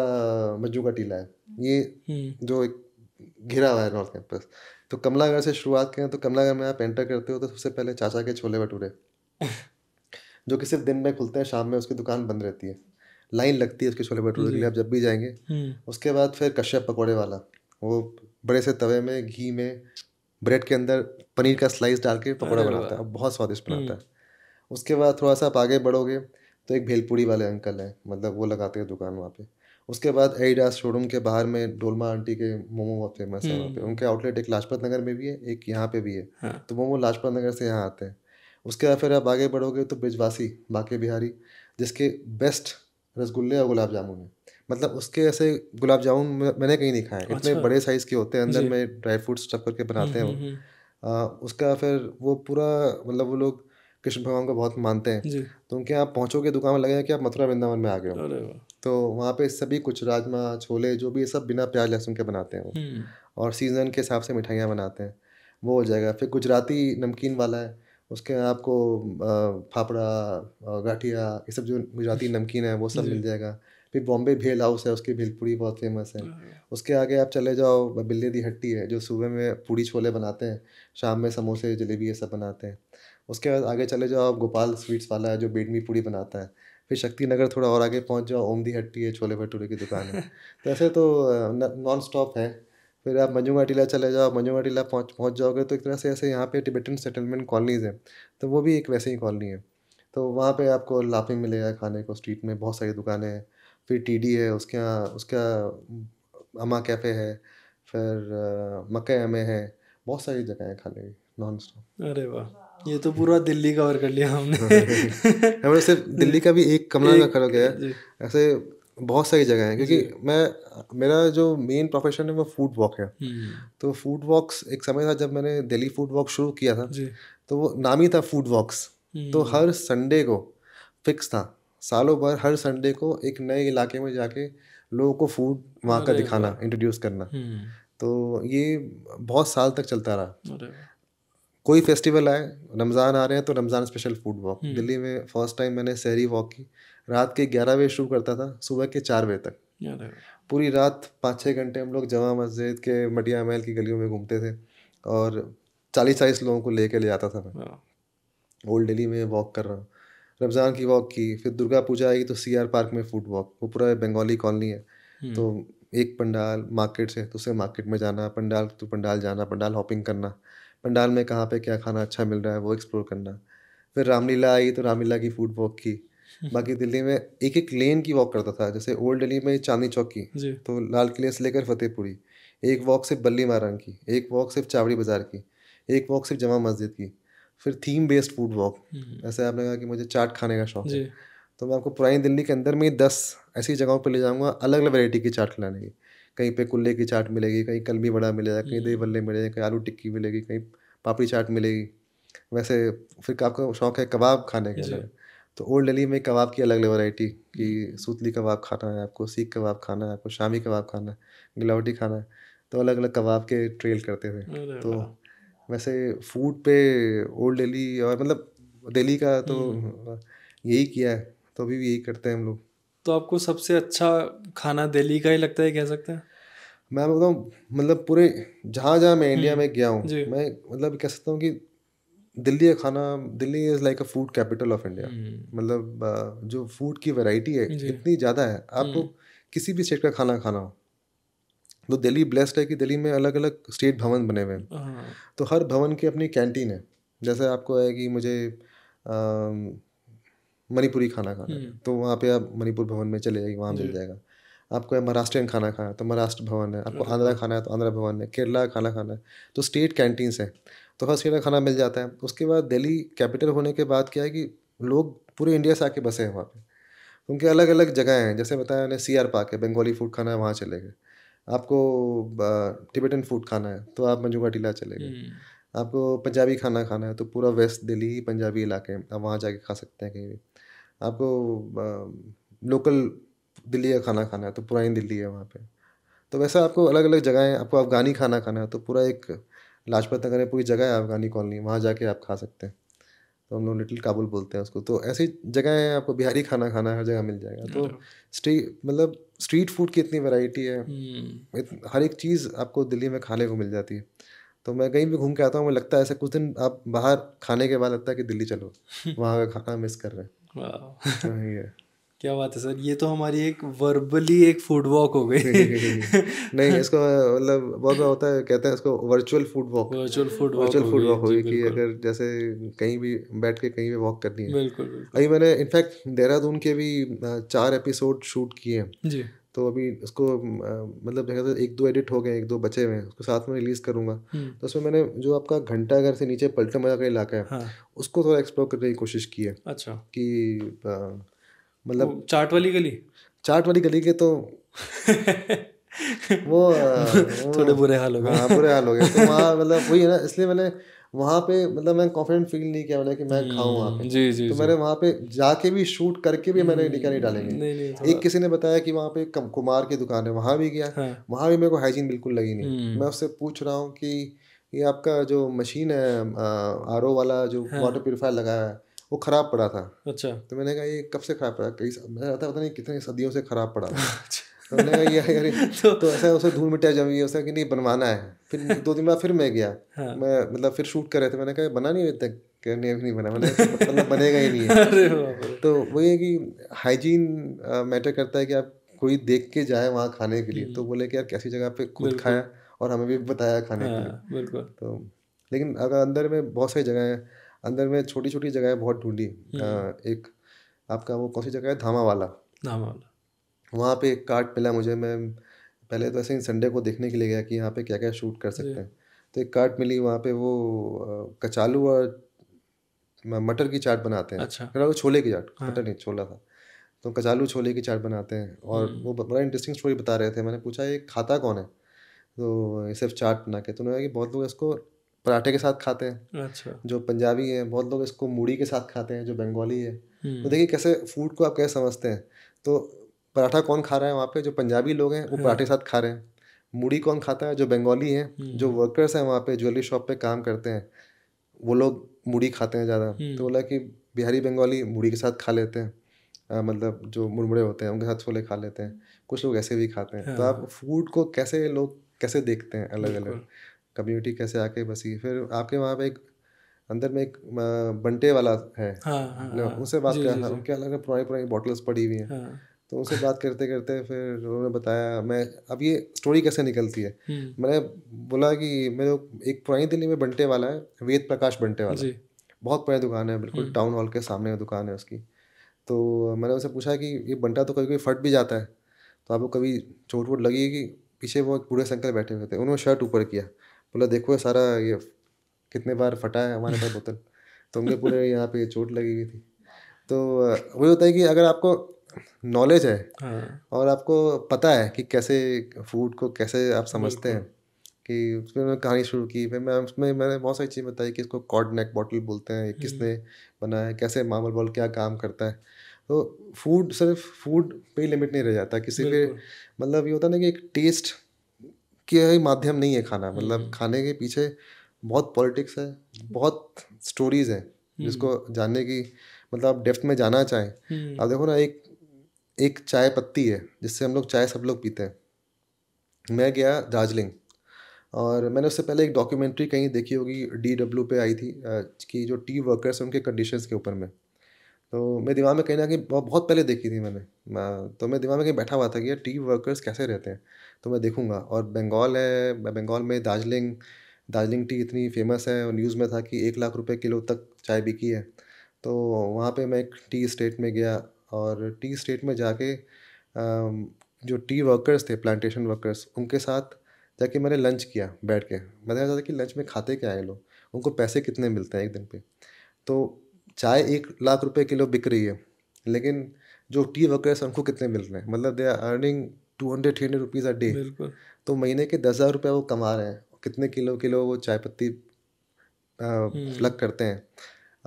मज्जू का टीला है हम्म। ये हम्म। जो एक घिरा हुआ है नॉर्थ कैंपस तो कमलागढ़ से शुरुआत करें तो कमलागढ़ में आप एंटर करते हो तो सबसे पहले चाचा के छोले भटूरे जो कि सिर्फ दिन में खुलते हैं शाम में उसकी दुकान बंद रहती है लाइन लगती है उसके छोले भटूरे के लिए आप जब भी जाएंगे हम्म। उसके बाद फिर कश्यप पकौड़े वाला वो बड़े से तवे में घी में ब्रेड के अंदर पनीर का स्लाइस डाल के पकौड़ा बनाता है बहुत स्वादिष्ट हम्म। बनाता है उसके बाद थोड़ा सा आप आगे बढ़ोगे तो एक भेलपूड़ी वाले अंकल हैं मतलब वो लगाते हैं दुकान वहाँ पे उसके बाद एडास शोरूम के बाहर में डोलमा आंटी के मोमो बहुत फेमस है वहाँ पे हम्म। उनके आउटलेट एक लाजपत नगर में भी है एक यहाँ पे भी है हाँ। तो मोमो लाजपत नगर से यहाँ आते हैं उसके बाद फिर आप आगे बढ़ोगे तो ब्रिजवासी बाके बिहारी जिसके बेस्ट रसगुल्ले और गुलाब जामुन है मतलब उसके ऐसे गुलाब जामुन मैंने कहीं नहीं खाए अच्छा। इतने बड़े साइज़ के होते हैं अंदर में ड्राई फ्रूट स्टफ करके बनाते हैं वो हम्म, हम्म, उसका फिर वो पूरा मतलब वो लोग कृष्ण भगवान को बहुत मानते हैं तो उनके यहाँ पहुँचोगे दुकान में लगेगा कि आप मथुरा वृंदावन में आ गए हो तो वहाँ पे सभी कुछ राजमा छोले जो भी सब बिना प्याज लहसुन के बनाते हैं वो हम्म। और सीज़न के हिसाब से मिठाइयाँ बनाते हैं वो हो जाएगा फिर गुजराती नमकीन वाला है उसके आपको और गाठिया ये सब जो गुजराती नमकीन है वो सब मिल जाएगा फिर बॉम्बे भेल हाउस है उसकी पूड़ी बहुत फेमस है हाँ, हाँ। उसके आगे आप चले जाओ बिल्ले दी हट्टी है जो सुबह में पूड़ी छोले बनाते हैं शाम में समोसे जलेबी ये सब बनाते हैं उसके बाद आगे चले जाओ आप गोपाल स्वीट्स वाला है जो बेडमी पूड़ी बनाता है फिर शक्ति नगर थोड़ा और आगे पहुँच जाओ ओम दी हट्टी है छोले भटूरे की दुकान है तो ऐसे तो नॉन स्टॉप है फिर आप मंजूमा टीला चले जाओ मंजूमा टीला पहुँच पहुँच जाओगे तो एक तरह से ऐसे यहाँ पे टिबेटन सेटलमेंट कॉलोनीज़ हैं तो वो भी एक वैसे ही कॉलोनी है तो वहाँ पे आपको लाफिंग मिलेगा खाने को स्ट्रीट में बहुत सारी दुकानें हैं फिर टी है उसके यहाँ उसका अमा कैफ़े है फिर मक्के अमे है बहुत सारी जगह हैं खाने की नॉन स्टॉप अरे वाह ये तो पूरा दिल्ली कवर कर लिया हमने हमने सिर्फ दिल्ली का भी एक कमरा ना करोगे ऐसे बहुत सारी जगह है क्योंकि मैं मेरा जो मेन प्रोफेशन है वो फूड वॉक है हम्म। तो फूड वॉक्स एक समय था जब मैंने दिल्ली फूड वॉक शुरू किया था तो वो नाम ही था फूड वॉक्स हम्म। तो हर संडे को फिक्स था सालों भर हर संडे को एक नए इलाके में जाके लोगों को फूड वहाँ का दिखाना इंट्रोड्यूस करना हम्म। तो ये बहुत साल तक चलता रहा कोई फेस्टिवल आए रमज़ान आ रहे हैं तो Ramzan special food walk Delhi में फर्स्ट टाइम मैंने शहरी वॉक की रात के ग्यारह बजे शुरू करता था सुबह के चार बजे तक पूरी रात पाँच छः घंटे हम लोग जमा मस्जिद के मटिया महल की गलियों में घूमते थे और चालीस चालीस लोगों को ले कर ले जाता था मैं ओल्ड दिल्ली में वॉक कर रहा हूँ रमज़ान की वॉक की फिर दुर्गा पूजा आएगी तो सी आर पार्क में फूड वॉक वो पूरा बंगाली कॉलोनी है हम्म। तो एक पंडाल मार्केट से तो मार्केट में जाना पंडाल तो पंडाल जाना पंडाल हॉपिंग करना पंडाल में कहाँ पे क्या खाना अच्छा मिल रहा है वो एक्सप्लोर करना फिर रामलीला आई तो रामलीला की फूड वॉक की हम्म। बाकी दिल्ली में एक एक लेन की वॉक करता था जैसे ओल्ड दिल्ली में चांदनी चौक की तो लाल किले से लेकर फतेहपुरी एक वॉक सिर्फ बल्ली मारंग की एक वॉक सिर्फ चावड़ी बाज़ार की एक वॉक सिर्फ जमा मस्जिद की फिर थीम बेस्ड फूड वॉक ऐसे आपने कहा कि मुझे चाट खाने का शौक है तो मैं आपको पुरानी दिल्ली के अंदर में दस ऐसी जगहों पर ले जाऊँगा अलग अलग वेराइटी की चाट खिलाने की कहीं पे कुल्ले की चाट मिलेगी कहीं कलमी बड़ा मिलेगा कहीं दही बल्ले हम्म। मिलेगा कहीं आलू टिक्की मिलेगी कहीं पापड़ी चाट मिलेगी वैसे फिर आपका शौक है कबाब खाने के लिए तो ओल्ड डेली में कबाब की अलग अलग वैरायटी कि सूतली कबाब खाना है आपको सीख कबाब खाना है आपको शामी कबाब खाना है गिलावटी खाना है तो अलग अलग कबाब के ट्रेल करते हुए तो वैसे फूड पे ओल्ड डेली और मतलब दिल्ली का तो हम्म। यही किया है तो अभी भी यही करते हैं हम लोग तो आपको सबसे अच्छा खाना दिल्ली का ही लगता है कह सकते हैं मैं बोलता बताऊँ मतलब पूरे जहाँ जहाँ मैं इंडिया हम्म। में गया हूँ मैं मतलब कह सकता हूँ कि दिल्ली का खाना दिल्ली इज़ हम्म। लाइक मतलब, a food capital of India मतलब जो फूड की वैरायटी है इतनी ज़्यादा है आपको हम्म। किसी भी स्टेट का खाना खाना हो तो दिल्ली ब्लेस्ड है कि दिल्ली में अलग अलग स्टेट भवन बने हुए हैं हाँ। तो हर भवन की अपनी कैंटीन है जैसे आपको है कि मुझे मणिपुरी खाना खाना है हम्म। तो वहाँ पे आप मणिपुर भवन में चले जाएगी वहाँ मिल जाएगा आपको महाराष्ट्रियन खाना खाना है तो महाराष्ट्र भवन है आपको आंध्रा खाना है तो आंध्रा भवन है केरला खाना खाना है तो स्टेट कैंटीन्स हैं तो हर स्टेट का खाना मिल जाता है उसके बाद दिल्ली कैपिटल होने के बाद क्या है कि लोग पूरे इंडिया से आके बसे हैं वहाँ पर उनके अलग अलग जगह हैं जैसे बताया मैंने सी आर पार्क है बंगाली फूड खाना है वहाँ चले गए आपको टिबेटन फूड खाना है तो आप मंजूगा टीला चले गए हम्म। आपको पंजाबी खाना खाना है तो पूरा वेस्ट दिल्ली पंजाबी इलाके हैं आप वहाँ जाके खा सकते हैं कहीं भी आपको लोकल दिल्ली का खाना खाना है तो पुरानी दिल्ली है वहाँ पे तो वैसा आपको अलग अलग जगह है आपको अफ़गानी खाना खाना है तो पूरा एक लाजपत नगर में पूरी जगह है अफ़गानी कॉलोनी वहाँ जाके आप खा सकते हैं तो हम लोग लिटिल काबुल बोलते हैं उसको तो ऐसी जगह है आपको बिहारी खाना खाना हर जगह मिल जाएगा तो हाँ। स्ट्रीट मतलब स्ट्रीट फूड की इतनी वैरायटी है हम्म। हर एक चीज़ आपको दिल्ली में खाने को मिल जाती है तो मैं कहीं भी घूम के आता हूँ मुझे लगता है ऐसा कुछ दिन आप बाहर खाने के बाद लगता है कि दिल्ली चलो वहाँ का खाना मिस कर रहे हैं हाँ, क्या बात है सर ये तो हमारी एक वर्बली एक फूड वॉक हो गई नहीं इसको मतलब बहुत बार होता है कहते हैं इसको virtual food walk virtual food virtual food walk होगी कि अगर जैसे कहीं भी बैठ के कहीं भी वॉक करनी है बिल्कुल अभी मैंने इनफैक्ट देहरादून के भी चार एपिसोड शूट किए हैं जी तो अभी उसको मतलब देखा था एक दो एडिट हो गए एक दो बचे हुए हैं उसको साथ में रिलीज़ करूँगा हम्म। तो उसमें मैंने जो आपका घंटा घर से नीचे पलटा मजा का इलाका है हाँ। उसको थोड़ा एक्सप्लोर करने की कोशिश की है अच्छा कि मतलब चाट वाली गली चाट वाली गली के तो वो, वो थोड़े बुरे हाल हो गए हाँ बुरे हाल हो गए तो वहाँ मतलब वही है ना इसलिए मैंने वहाँ पे मतलब मैं कॉन्फिडेंट फील नहीं किया मैंने कि मैं खाऊँ वहाँ पे हम्म, जी जी तो मैंने वहाँ पे जाके भी शूट करके भी मैंने हम्म, निका नहीं डालेंगे नहीं, नहीं, एक किसी ने बताया कि वहाँ पे कम कुमार की दुकान है वहाँ भी गया हाँ। वहाँ भी मेरे को हाइजीन बिल्कुल लगी नहीं हम्म। मैं उससे पूछ रहा हूँ कि ये आपका जो मशीन है आर वाला जो वाटर प्योरीफायर लगाया है वो खराब पड़ा था अच्छा तो मैंने कहा ये कब से खराब पड़ा कई मैं था पता नहीं कितने सदियों से खराब पड़ा था अच्छा। तो मैंने कहा ये तो, तो ऐसा उसे धूल मिट्टिया जमी है उसने कि नहीं बनवाना है फिर दो दिन बाद फिर मैं गया हाँ। मैं मतलब फिर शूट कर रहे थे तो मैंने कहा बना नहीं अभी तक नहीं अभी नहीं बना मैंने मतलब बनेगा ही नहीं है तो वही है कि हाइजीन मैटर करता है कि आप कोई देख के जाए वहाँ खाने के लिए तो हम्म। बोले कि यार कैसी जगह पे खुद खाया और हमें भी बताया खाने के हाँ, लिए तो लेकिन अगर अंदर में बहुत सारी जगह है अंदर में छोटी छोटी जगह बहुत ढूंढी हम्म। एक आपका वो कौन सी जगह है धामा वाला धामा वाला वहाँ पे एक कार्ड मिला मुझे मैं पहले तो ऐसे ही संडे को देखने के लिए गया कि यहाँ पे क्या क्या शूट कर सकते हैं तो एक काट मिली वहाँ पे वो कचालू और मटर की चाट बनाते हैं अच्छा मतलब छोले की चाट हाँ। मटर नहीं छोला था तो कचालू छोले की चाट बनाते हैं और हम्म। वो बड़ा इंटरेस्टिंग स्टोरी बता रहे थे मैंने पूछा ये खाता कौन है तो सिर्फ चाट बना के तो उन्होंने कि बहुत लोग इसको पराठे के साथ खाते हैं अच्छा जो पंजाबी हैं बहुत लोग इसको मूढ़ी के साथ खाते हैं जो बंगाली है हम्म। तो देखिए कैसे फूड को आप कैसे समझते हैं तो पराठा कौन खा रहा है वहाँ पे जो पंजाबी लोग हैं वो हाँ। पराठे के साथ खा रहे हैं मुड़ी कौन खाता है जो बंगाली हैं हम्म। जो वर्कर्स हैं वहाँ पे ज्वेलरी शॉप पे काम करते हैं वो लोग मुड़ी खाते हैं ज़्यादा हम्म। तो बोला कि बिहारी बंगाली मुड़ी के साथ खा लेते हैं आ, मतलब जो मुड़मुड़े होते हैं उनके साथ छोले खा लेते हैं कुछ लोग ऐसे भी खाते हैं तो हाँ। आप फूड को कैसे लोग कैसे देखते हैं अलग अलग कम्युनिटी कैसे आके बसी फिर आपके वहाँ पे एक अंदर में एक बंटे वाला है हाँ, हाँ, हाँ। उनसे बात करना उनके अलग पुरानी पुरानी बॉटल्स पड़ी हुई हैं तो उनसे बात करते करते फिर उन्होंने बताया मैं अब ये स्टोरी कैसे निकलती है हम्म। मैंने बोला कि मेरे एक पुरानी दिल्ली में बंटे वाला है वेद प्रकाश बंटे वाला बहुत पुरानी दुकान है बिल्कुल टाउन हम्म। हॉल के सामने दुकान है उसकी तो मैंने उनसे पूछा कि ये बंटा तो कभी कभी फट भी जाता है तो आपको कभी चोट वोट लगी कि पीछे वो बूढ़े संकल बैठे हुए थे उन्होंने शर्ट ऊपर किया बोला देखो ये सारा ये कितने बार फटा है हमारे पास बोतल तो उनके पूरे यहाँ पे चोट लगी हुई थी तो वही होता है कि अगर आपको नॉलेज है हाँ। और आपको पता है कि कैसे फूड को कैसे आप समझते हैं कि उसमें मैंने कहानी शुरू की फिर मैं उसमें मैंने बहुत सारी चीज़ बताई कि इसको कॉड नेक बॉटल बोलते हैं हम्म। किसने बनाया कैसे मामल बॉल क्या काम करता है तो फूड सिर्फ फूड पे ही लिमिट नहीं रह जाता किसी पे मतलब ये होता ना कि एक टेस्ट के ही माध्यम नहीं है खाना मतलब हम्म। खाने के पीछे बहुत पॉलिटिक्स है बहुत स्टोरीज हैं हम्म। जिसको जानने की मतलब आप डेप्थ में जाना चाहें आप देखो ना एक एक चाय पत्ती है जिससे हम लोग चाय सब लोग पीते हैं मैं गया दार्जिलिंग और मैंने उससे पहले एक डॉक्यूमेंट्री कहीं देखी होगी डी डब्ल्यू पे आई थी कि जो टी वर्कर्स हैं उनके कंडीशंस के ऊपर में तो मेरे दिमाग में कहीं ना कहीं बहुत पहले देखी थी मैंने तो मैं दिमाग में कहीं बैठा हुआ था कि यार टी वर्कर्स कैसे रहते हैं तो मैं देखूँगा और बंगाल है बंगाल में दार्जिलिंग दार्जिलिंग टी इतनी फेमस है और न्यूज़ में था कि एक लाख रुपये किलो तक चाय बिकी है तो वहाँ पर मैं एक टी स्टेट में गया और टी स्टेट में जाके जो टी वर्कर्स थे प्लांटेशन वर्कर्स उनके साथ जाके मैंने लंच किया बैठ के मैं देखा था कि लंच में खाते क्या है लोग उनको पैसे कितने मिलते हैं एक दिन पे तो चाय एक लाख रुपए किलो बिक रही है लेकिन जो टी वर्कर्स उनको कितने मिल रहे हैं मतलब they are earning two hundred three hundred rupees a day तो महीने के दस हज़ार रुपये वो कमा रहे हैं कितने किलो किलो वो चाय पत्ती प्लग हम्म। करते हैं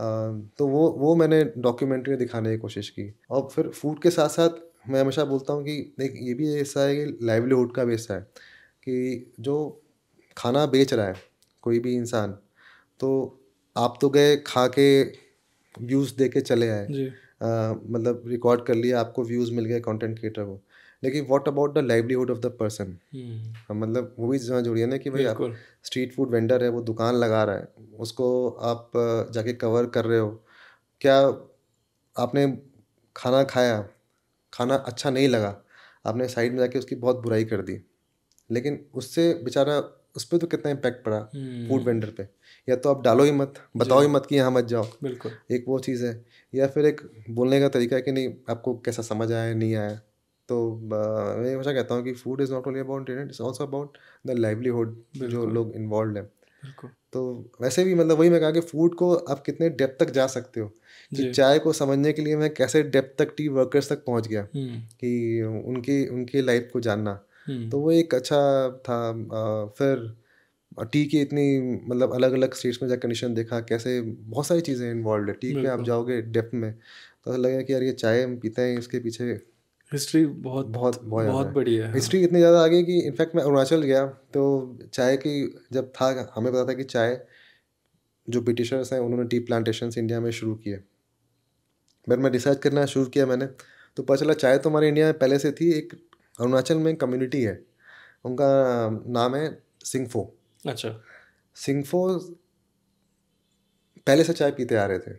तो वो वो मैंने डॉक्यूमेंट्री में दिखाने की कोशिश की और फिर फूड के साथ साथ मैं हमेशा बोलता हूँ कि एक ये भी हिस्सा है कि लाइवलीहुड का भी हिस्सा है कि जो खाना बेच रहा है कोई भी इंसान तो आप तो गए खा के व्यूज़ दे के चले आए मतलब रिकॉर्ड कर लिया आपको व्यूज़ मिल गए कंटेंट क्रिएटर को लेकिन what about the livelihood of the person मतलब वो भी जहाँ जुड़ी है ना कि भाई आप स्ट्रीट फूड वेंडर है वो दुकान लगा रहा है उसको आप जाके कवर कर रहे हो क्या आपने खाना खाया खाना अच्छा नहीं लगा आपने साइड में जाके उसकी बहुत बुराई कर दी लेकिन उससे बेचारा उस पर तो कितना इम्पैक्ट पड़ा फूड हम्म। वेंडर पे या तो आप डालो ही मत बताओ ही मत कि यहाँ मत जाओ बिल्कुल एक वो चीज़ है या फिर एक बोलने का तरीका है कि नहीं आपको कैसा समझ आया नहीं आया तो मैं हमेशा कहता हूँ कि food is not only about internet it's also about the livelihood जो लोग इन्वॉल्व हैं तो वैसे भी मतलब वही मैं कहा कि फूड को आप कितने डेप तक जा सकते हो कि चाय को समझने के लिए मैं कैसे डेप तक टी वर्कर्स तक पहुंच गया हम्म। कि उनकी उनकी लाइफ को जानना हम्म। तो वो एक अच्छा था आ, फिर टी की इतनी मतलब अलग अलग स्टेट्स में जाकर कंडीशन देखा कैसे बहुत सारी चीज़ें इन्वॉल्व है टी में आप जाओगे डेप्थ में तो लगेगा कि यार ये चाय हम पीते हैं इसके पीछे हिस्ट्री बहुत बहुत बहुत, बहुत बढ़िया है हिस्ट्री इतनी ज़्यादा आगे कि इनफैक्ट मैं अरुणाचल गया तो चाय की जब था हमें पता था कि चाय जो ब्रिटिशर्स हैं उन्होंने टी प्लांटेशन इंडिया में शुरू किए फिर मैं रिसर्च करना शुरू किया मैंने तो पता चला चाय तो हमारे इंडिया में पहले से थी एक अरुणाचल में कम्युनिटी है उनका नाम है सिंगफो अच्छा सिंगफो पहले से चाय पीते आ रहे थे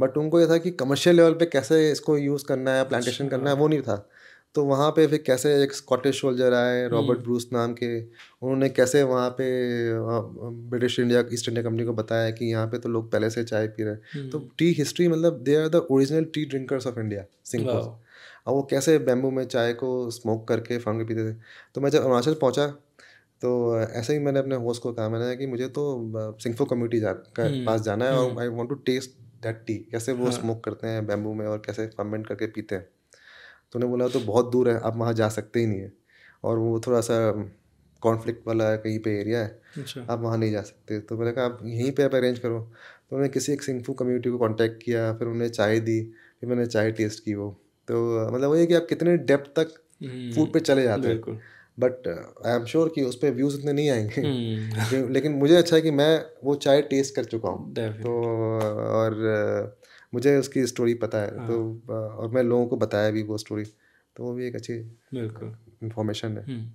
बट उनको ये था कि कमर्शियल लेवल पे कैसे इसको यूज़ करना है प्लांटेशन अच्छा। करना है वो नहीं था तो वहाँ पे फिर कैसे एक स्कॉटिश सोल्जर आए रॉबर्ट हम्म। ब्रूस नाम के उन्होंने कैसे वहाँ पे British India East India company को बताया कि यहाँ पे तो लोग पहले से चाय पी रहे हैं हम्म। तो टी हिस्ट्री मतलब they are the original tea drinkers of India सिंगल और वो कैसे बैम्बू में चाय को स्मोक करके फंग पीते थे तो मैं जब अरुणाचल पहुँचा तो ऐसे ही मैंने अपने होस्ट को कहा मैंने कि मुझे तो सिंफो कम्युनिटी जा हम्म। पास जाना है और I want to taste that tea कैसे वो हाँ. स्मोक करते हैं बैम्बू में और कैसे फर्मेंट करके पीते हैं तो उन्हें बोला तो बहुत दूर है आप वहाँ जा सकते ही नहीं है और वो थोड़ा सा कॉन्फ्लिक्ट वाला है कहीं पे एरिया है अच्छा। आप वहाँ नहीं जा सकते तो मैंने कहा आप यहीं पे आप अरेंज करो तो उन्होंने किसी एक सिंगफू कम्युनिटी को कांटेक्ट किया फिर उन्हें चाय दी फिर मैंने चाय टेस्ट की वो तो मतलब वही है कि आप कितने डेप्थ तक फूड हम्म। पे चले जाते हैं बट आई एम श्योर कि उस पर व्यूज़ इतने नहीं आएंगे हम्म। लेकिन मुझे अच्छा है कि मैं वो चाय टेस्ट कर चुका हूँ तो और uh, मुझे उसकी स्टोरी पता है तो हाँ। uh, और मैं लोगों को बताया भी वो स्टोरी तो वो भी एक अच्छी बिल्कुल इंफॉर्मेशन है हम्म।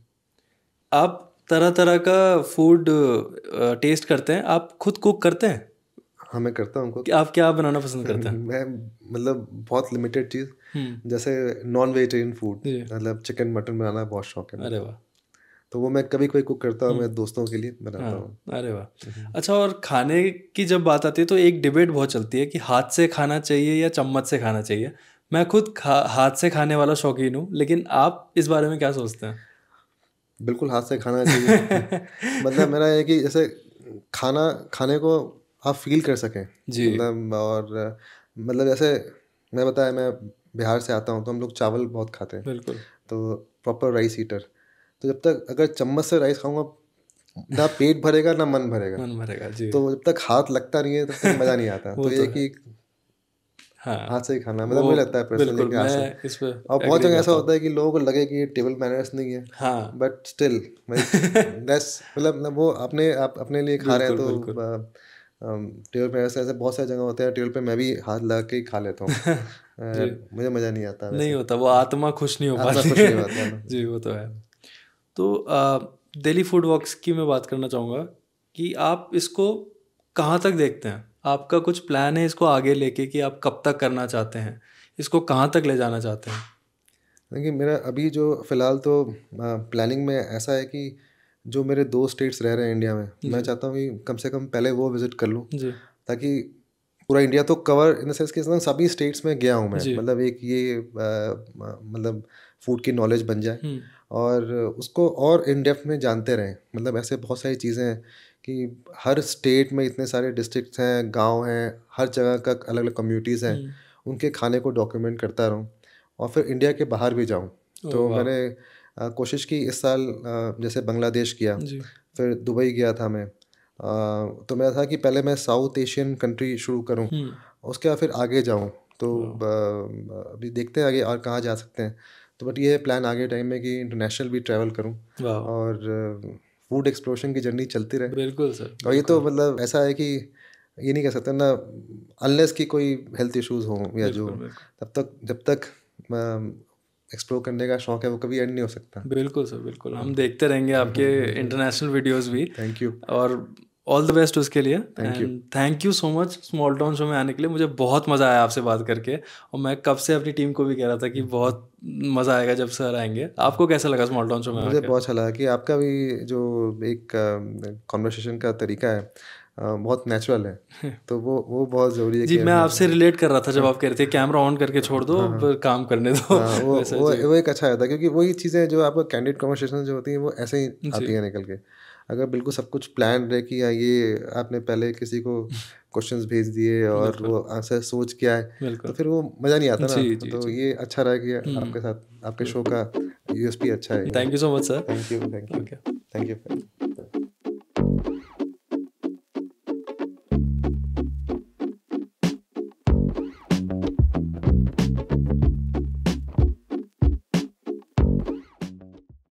आप तरह तरह का फूड टेस्ट uh, करते हैं आप खुद कुक करते हैं हाँ मैं करता हूँ कि आप क्या बनाना पसंद करते हैं मैं मतलब बहुत लिमिटेड चीज़ हम्म। जैसे नॉन वेजिटेरियन फूड मतलब चिकन मटन बनाना बहुत शौक है अरे वाह तो वो मैं कभी कोई कुक करता हूँ हम्म। मैं दोस्तों के लिए बनाता हाँ, हूँ अरे वाह हम्म। अच्छा और खाने की जब बात आती है तो एक डिबेट बहुत चलती है कि हाथ से खाना चाहिए या चम्मच से खाना चाहिए मैं खुद खा हाथ से खाने वाला शौकीन हूँ लेकिन आप इस बारे में क्या सोचते हैं बिल्कुल हाथ से खाना चाहिए मतलब मेरा ये कि जैसे खाना खाने को आप फील कर सकें जी मतलब और मतलब जैसे मैं बताया मैं बिहार से आता हूँ तो हम लोग चावल बहुत खाते हैं बिल्कुल तो प्रॉपर राइस हीटर तो जब तक अगर चम्मच से राइस खाऊंगा ना पेट भरेगा ना मन भरेगा मन भरेगा जी तो जब तक हाथ लगता नहीं है तब तक मज़ा नहीं आता तो ये तो कि हाँ हाथ से ही खाना मतलब मुझे लगता है पर्सनली कि हाथ से और बहुत जगह ऐसा होता है कि लोगों को लगे कि टेबल मैनर्स नहीं है हाँ बट मतलब, स्टिल मतलब वो अपने आप अपने लिए खा रहे हैं तो टेबल um, पे ऐसे ऐसे बहुत सारे जगह होते हैं टेबल पे मैं भी हाथ लगा के ही खा लेता हूँ मुझे मज़ा नहीं आता नहीं होता वो आत्मा खुश नहीं हो होता जी वो तो है तो दिल्ली फूड वॉक्स की मैं बात करना चाहूँगा कि आप इसको कहाँ तक देखते हैं आपका कुछ प्लान है इसको आगे लेके कि आप कब तक करना चाहते हैं इसको कहाँ तक ले जाना चाहते हैं देखिए मेरा अभी जो फ़िलहाल तो प्लानिंग में ऐसा है कि जो मेरे दो स्टेट्स रह रहे हैं इंडिया में मैं चाहता हूँ कि कम से कम पहले वो विजिट कर लूँ ताकि पूरा इंडिया तो कवर इन देंस कि सभी स्टेट्स में गया हूँ मैं मतलब एक ये मतलब फूड की नॉलेज बन जाए हम्म। और उसको और इन डेप्थ में जानते रहें मतलब ऐसे बहुत सारी चीज़ें हैं कि हर स्टेट में इतने सारे डिस्ट्रिक्ट हैं गांव हैं हर जगह का अलग अलग कम्युनिटीज़ हैं हम्म। उनके खाने को डॉक्यूमेंट करता रहूँ और फिर इंडिया के बाहर भी जाऊँ तो मैंने कोशिश की इस साल जैसे बांग्लादेश गया फिर दुबई गया था मैं तो मेरा था कि पहले मैं साउथ एशियन कंट्री शुरू करूँ हम्म। उसके बाद फिर आगे जाऊँ तो अभी देखते हैं आगे और कहाँ जा सकते हैं तो बट ये है प्लान आगे टाइम में कि इंटरनेशनल भी ट्रैवल करूँ और फूड एक्सप्लोशन की जर्नी चलती रहे बिल्कुल सर और ये तो मतलब ऐसा है कि ये नहीं कह सकते ना अनलेस की कोई हेल्थ इश्यूज हों या जो तब तक जब तक एक्सप्लोर करने का शौक है वो कभी एंड नहीं हो सकता बिल्कुल सर बिल्कुल हम हम्म। देखते रहेंगे आपके इंटरनेशनल हम्म, वीडियोस हम्म, भी थैंक यू और ऑल द बेस्ट उसके लिए thank you thank you so much small town show में आने के लिए मुझे बहुत मज़ा आया आपसे बात करके और मैं कब से अपनी टीम को भी कह रहा था कि बहुत मज़ा आएगा जब सर आएंगे आपको कैसा लगा स्मॉल टाउन शो में मुझे बहुत अच्छा लगा कि आपका भी जो एक कॉन्वर्सेशन का तरीका है बहुत नेचुरल है तो वो वो बहुत ज़रूरी है जी मैं आपसे रिलेट कर रहा था जब आप कह रहे थे कैमरा ऑन करके छोड़ दो हाँ, पर हाँ। काम करने दो हाँ, वो वो, वो एक अच्छा रहता है क्योंकि वही चीज़ें जो आपका कैंडिड कॉन्वर्सेशन जो होती हैं वो ऐसे ही आती है निकल के अगर बिल्कुल सब कुछ प्लान रहे कि हाँ, ये आपने पहले किसी को क्वेश्चन भेज दिए और वो आंसर सोच के आए तो फिर वो मज़ा नहीं आता ना जी, तो जी. ये अच्छा रहा कि हम्म। आपके साथ आपके शो का यूएसपी अच्छा है thank you so much sir thank you thank you thank you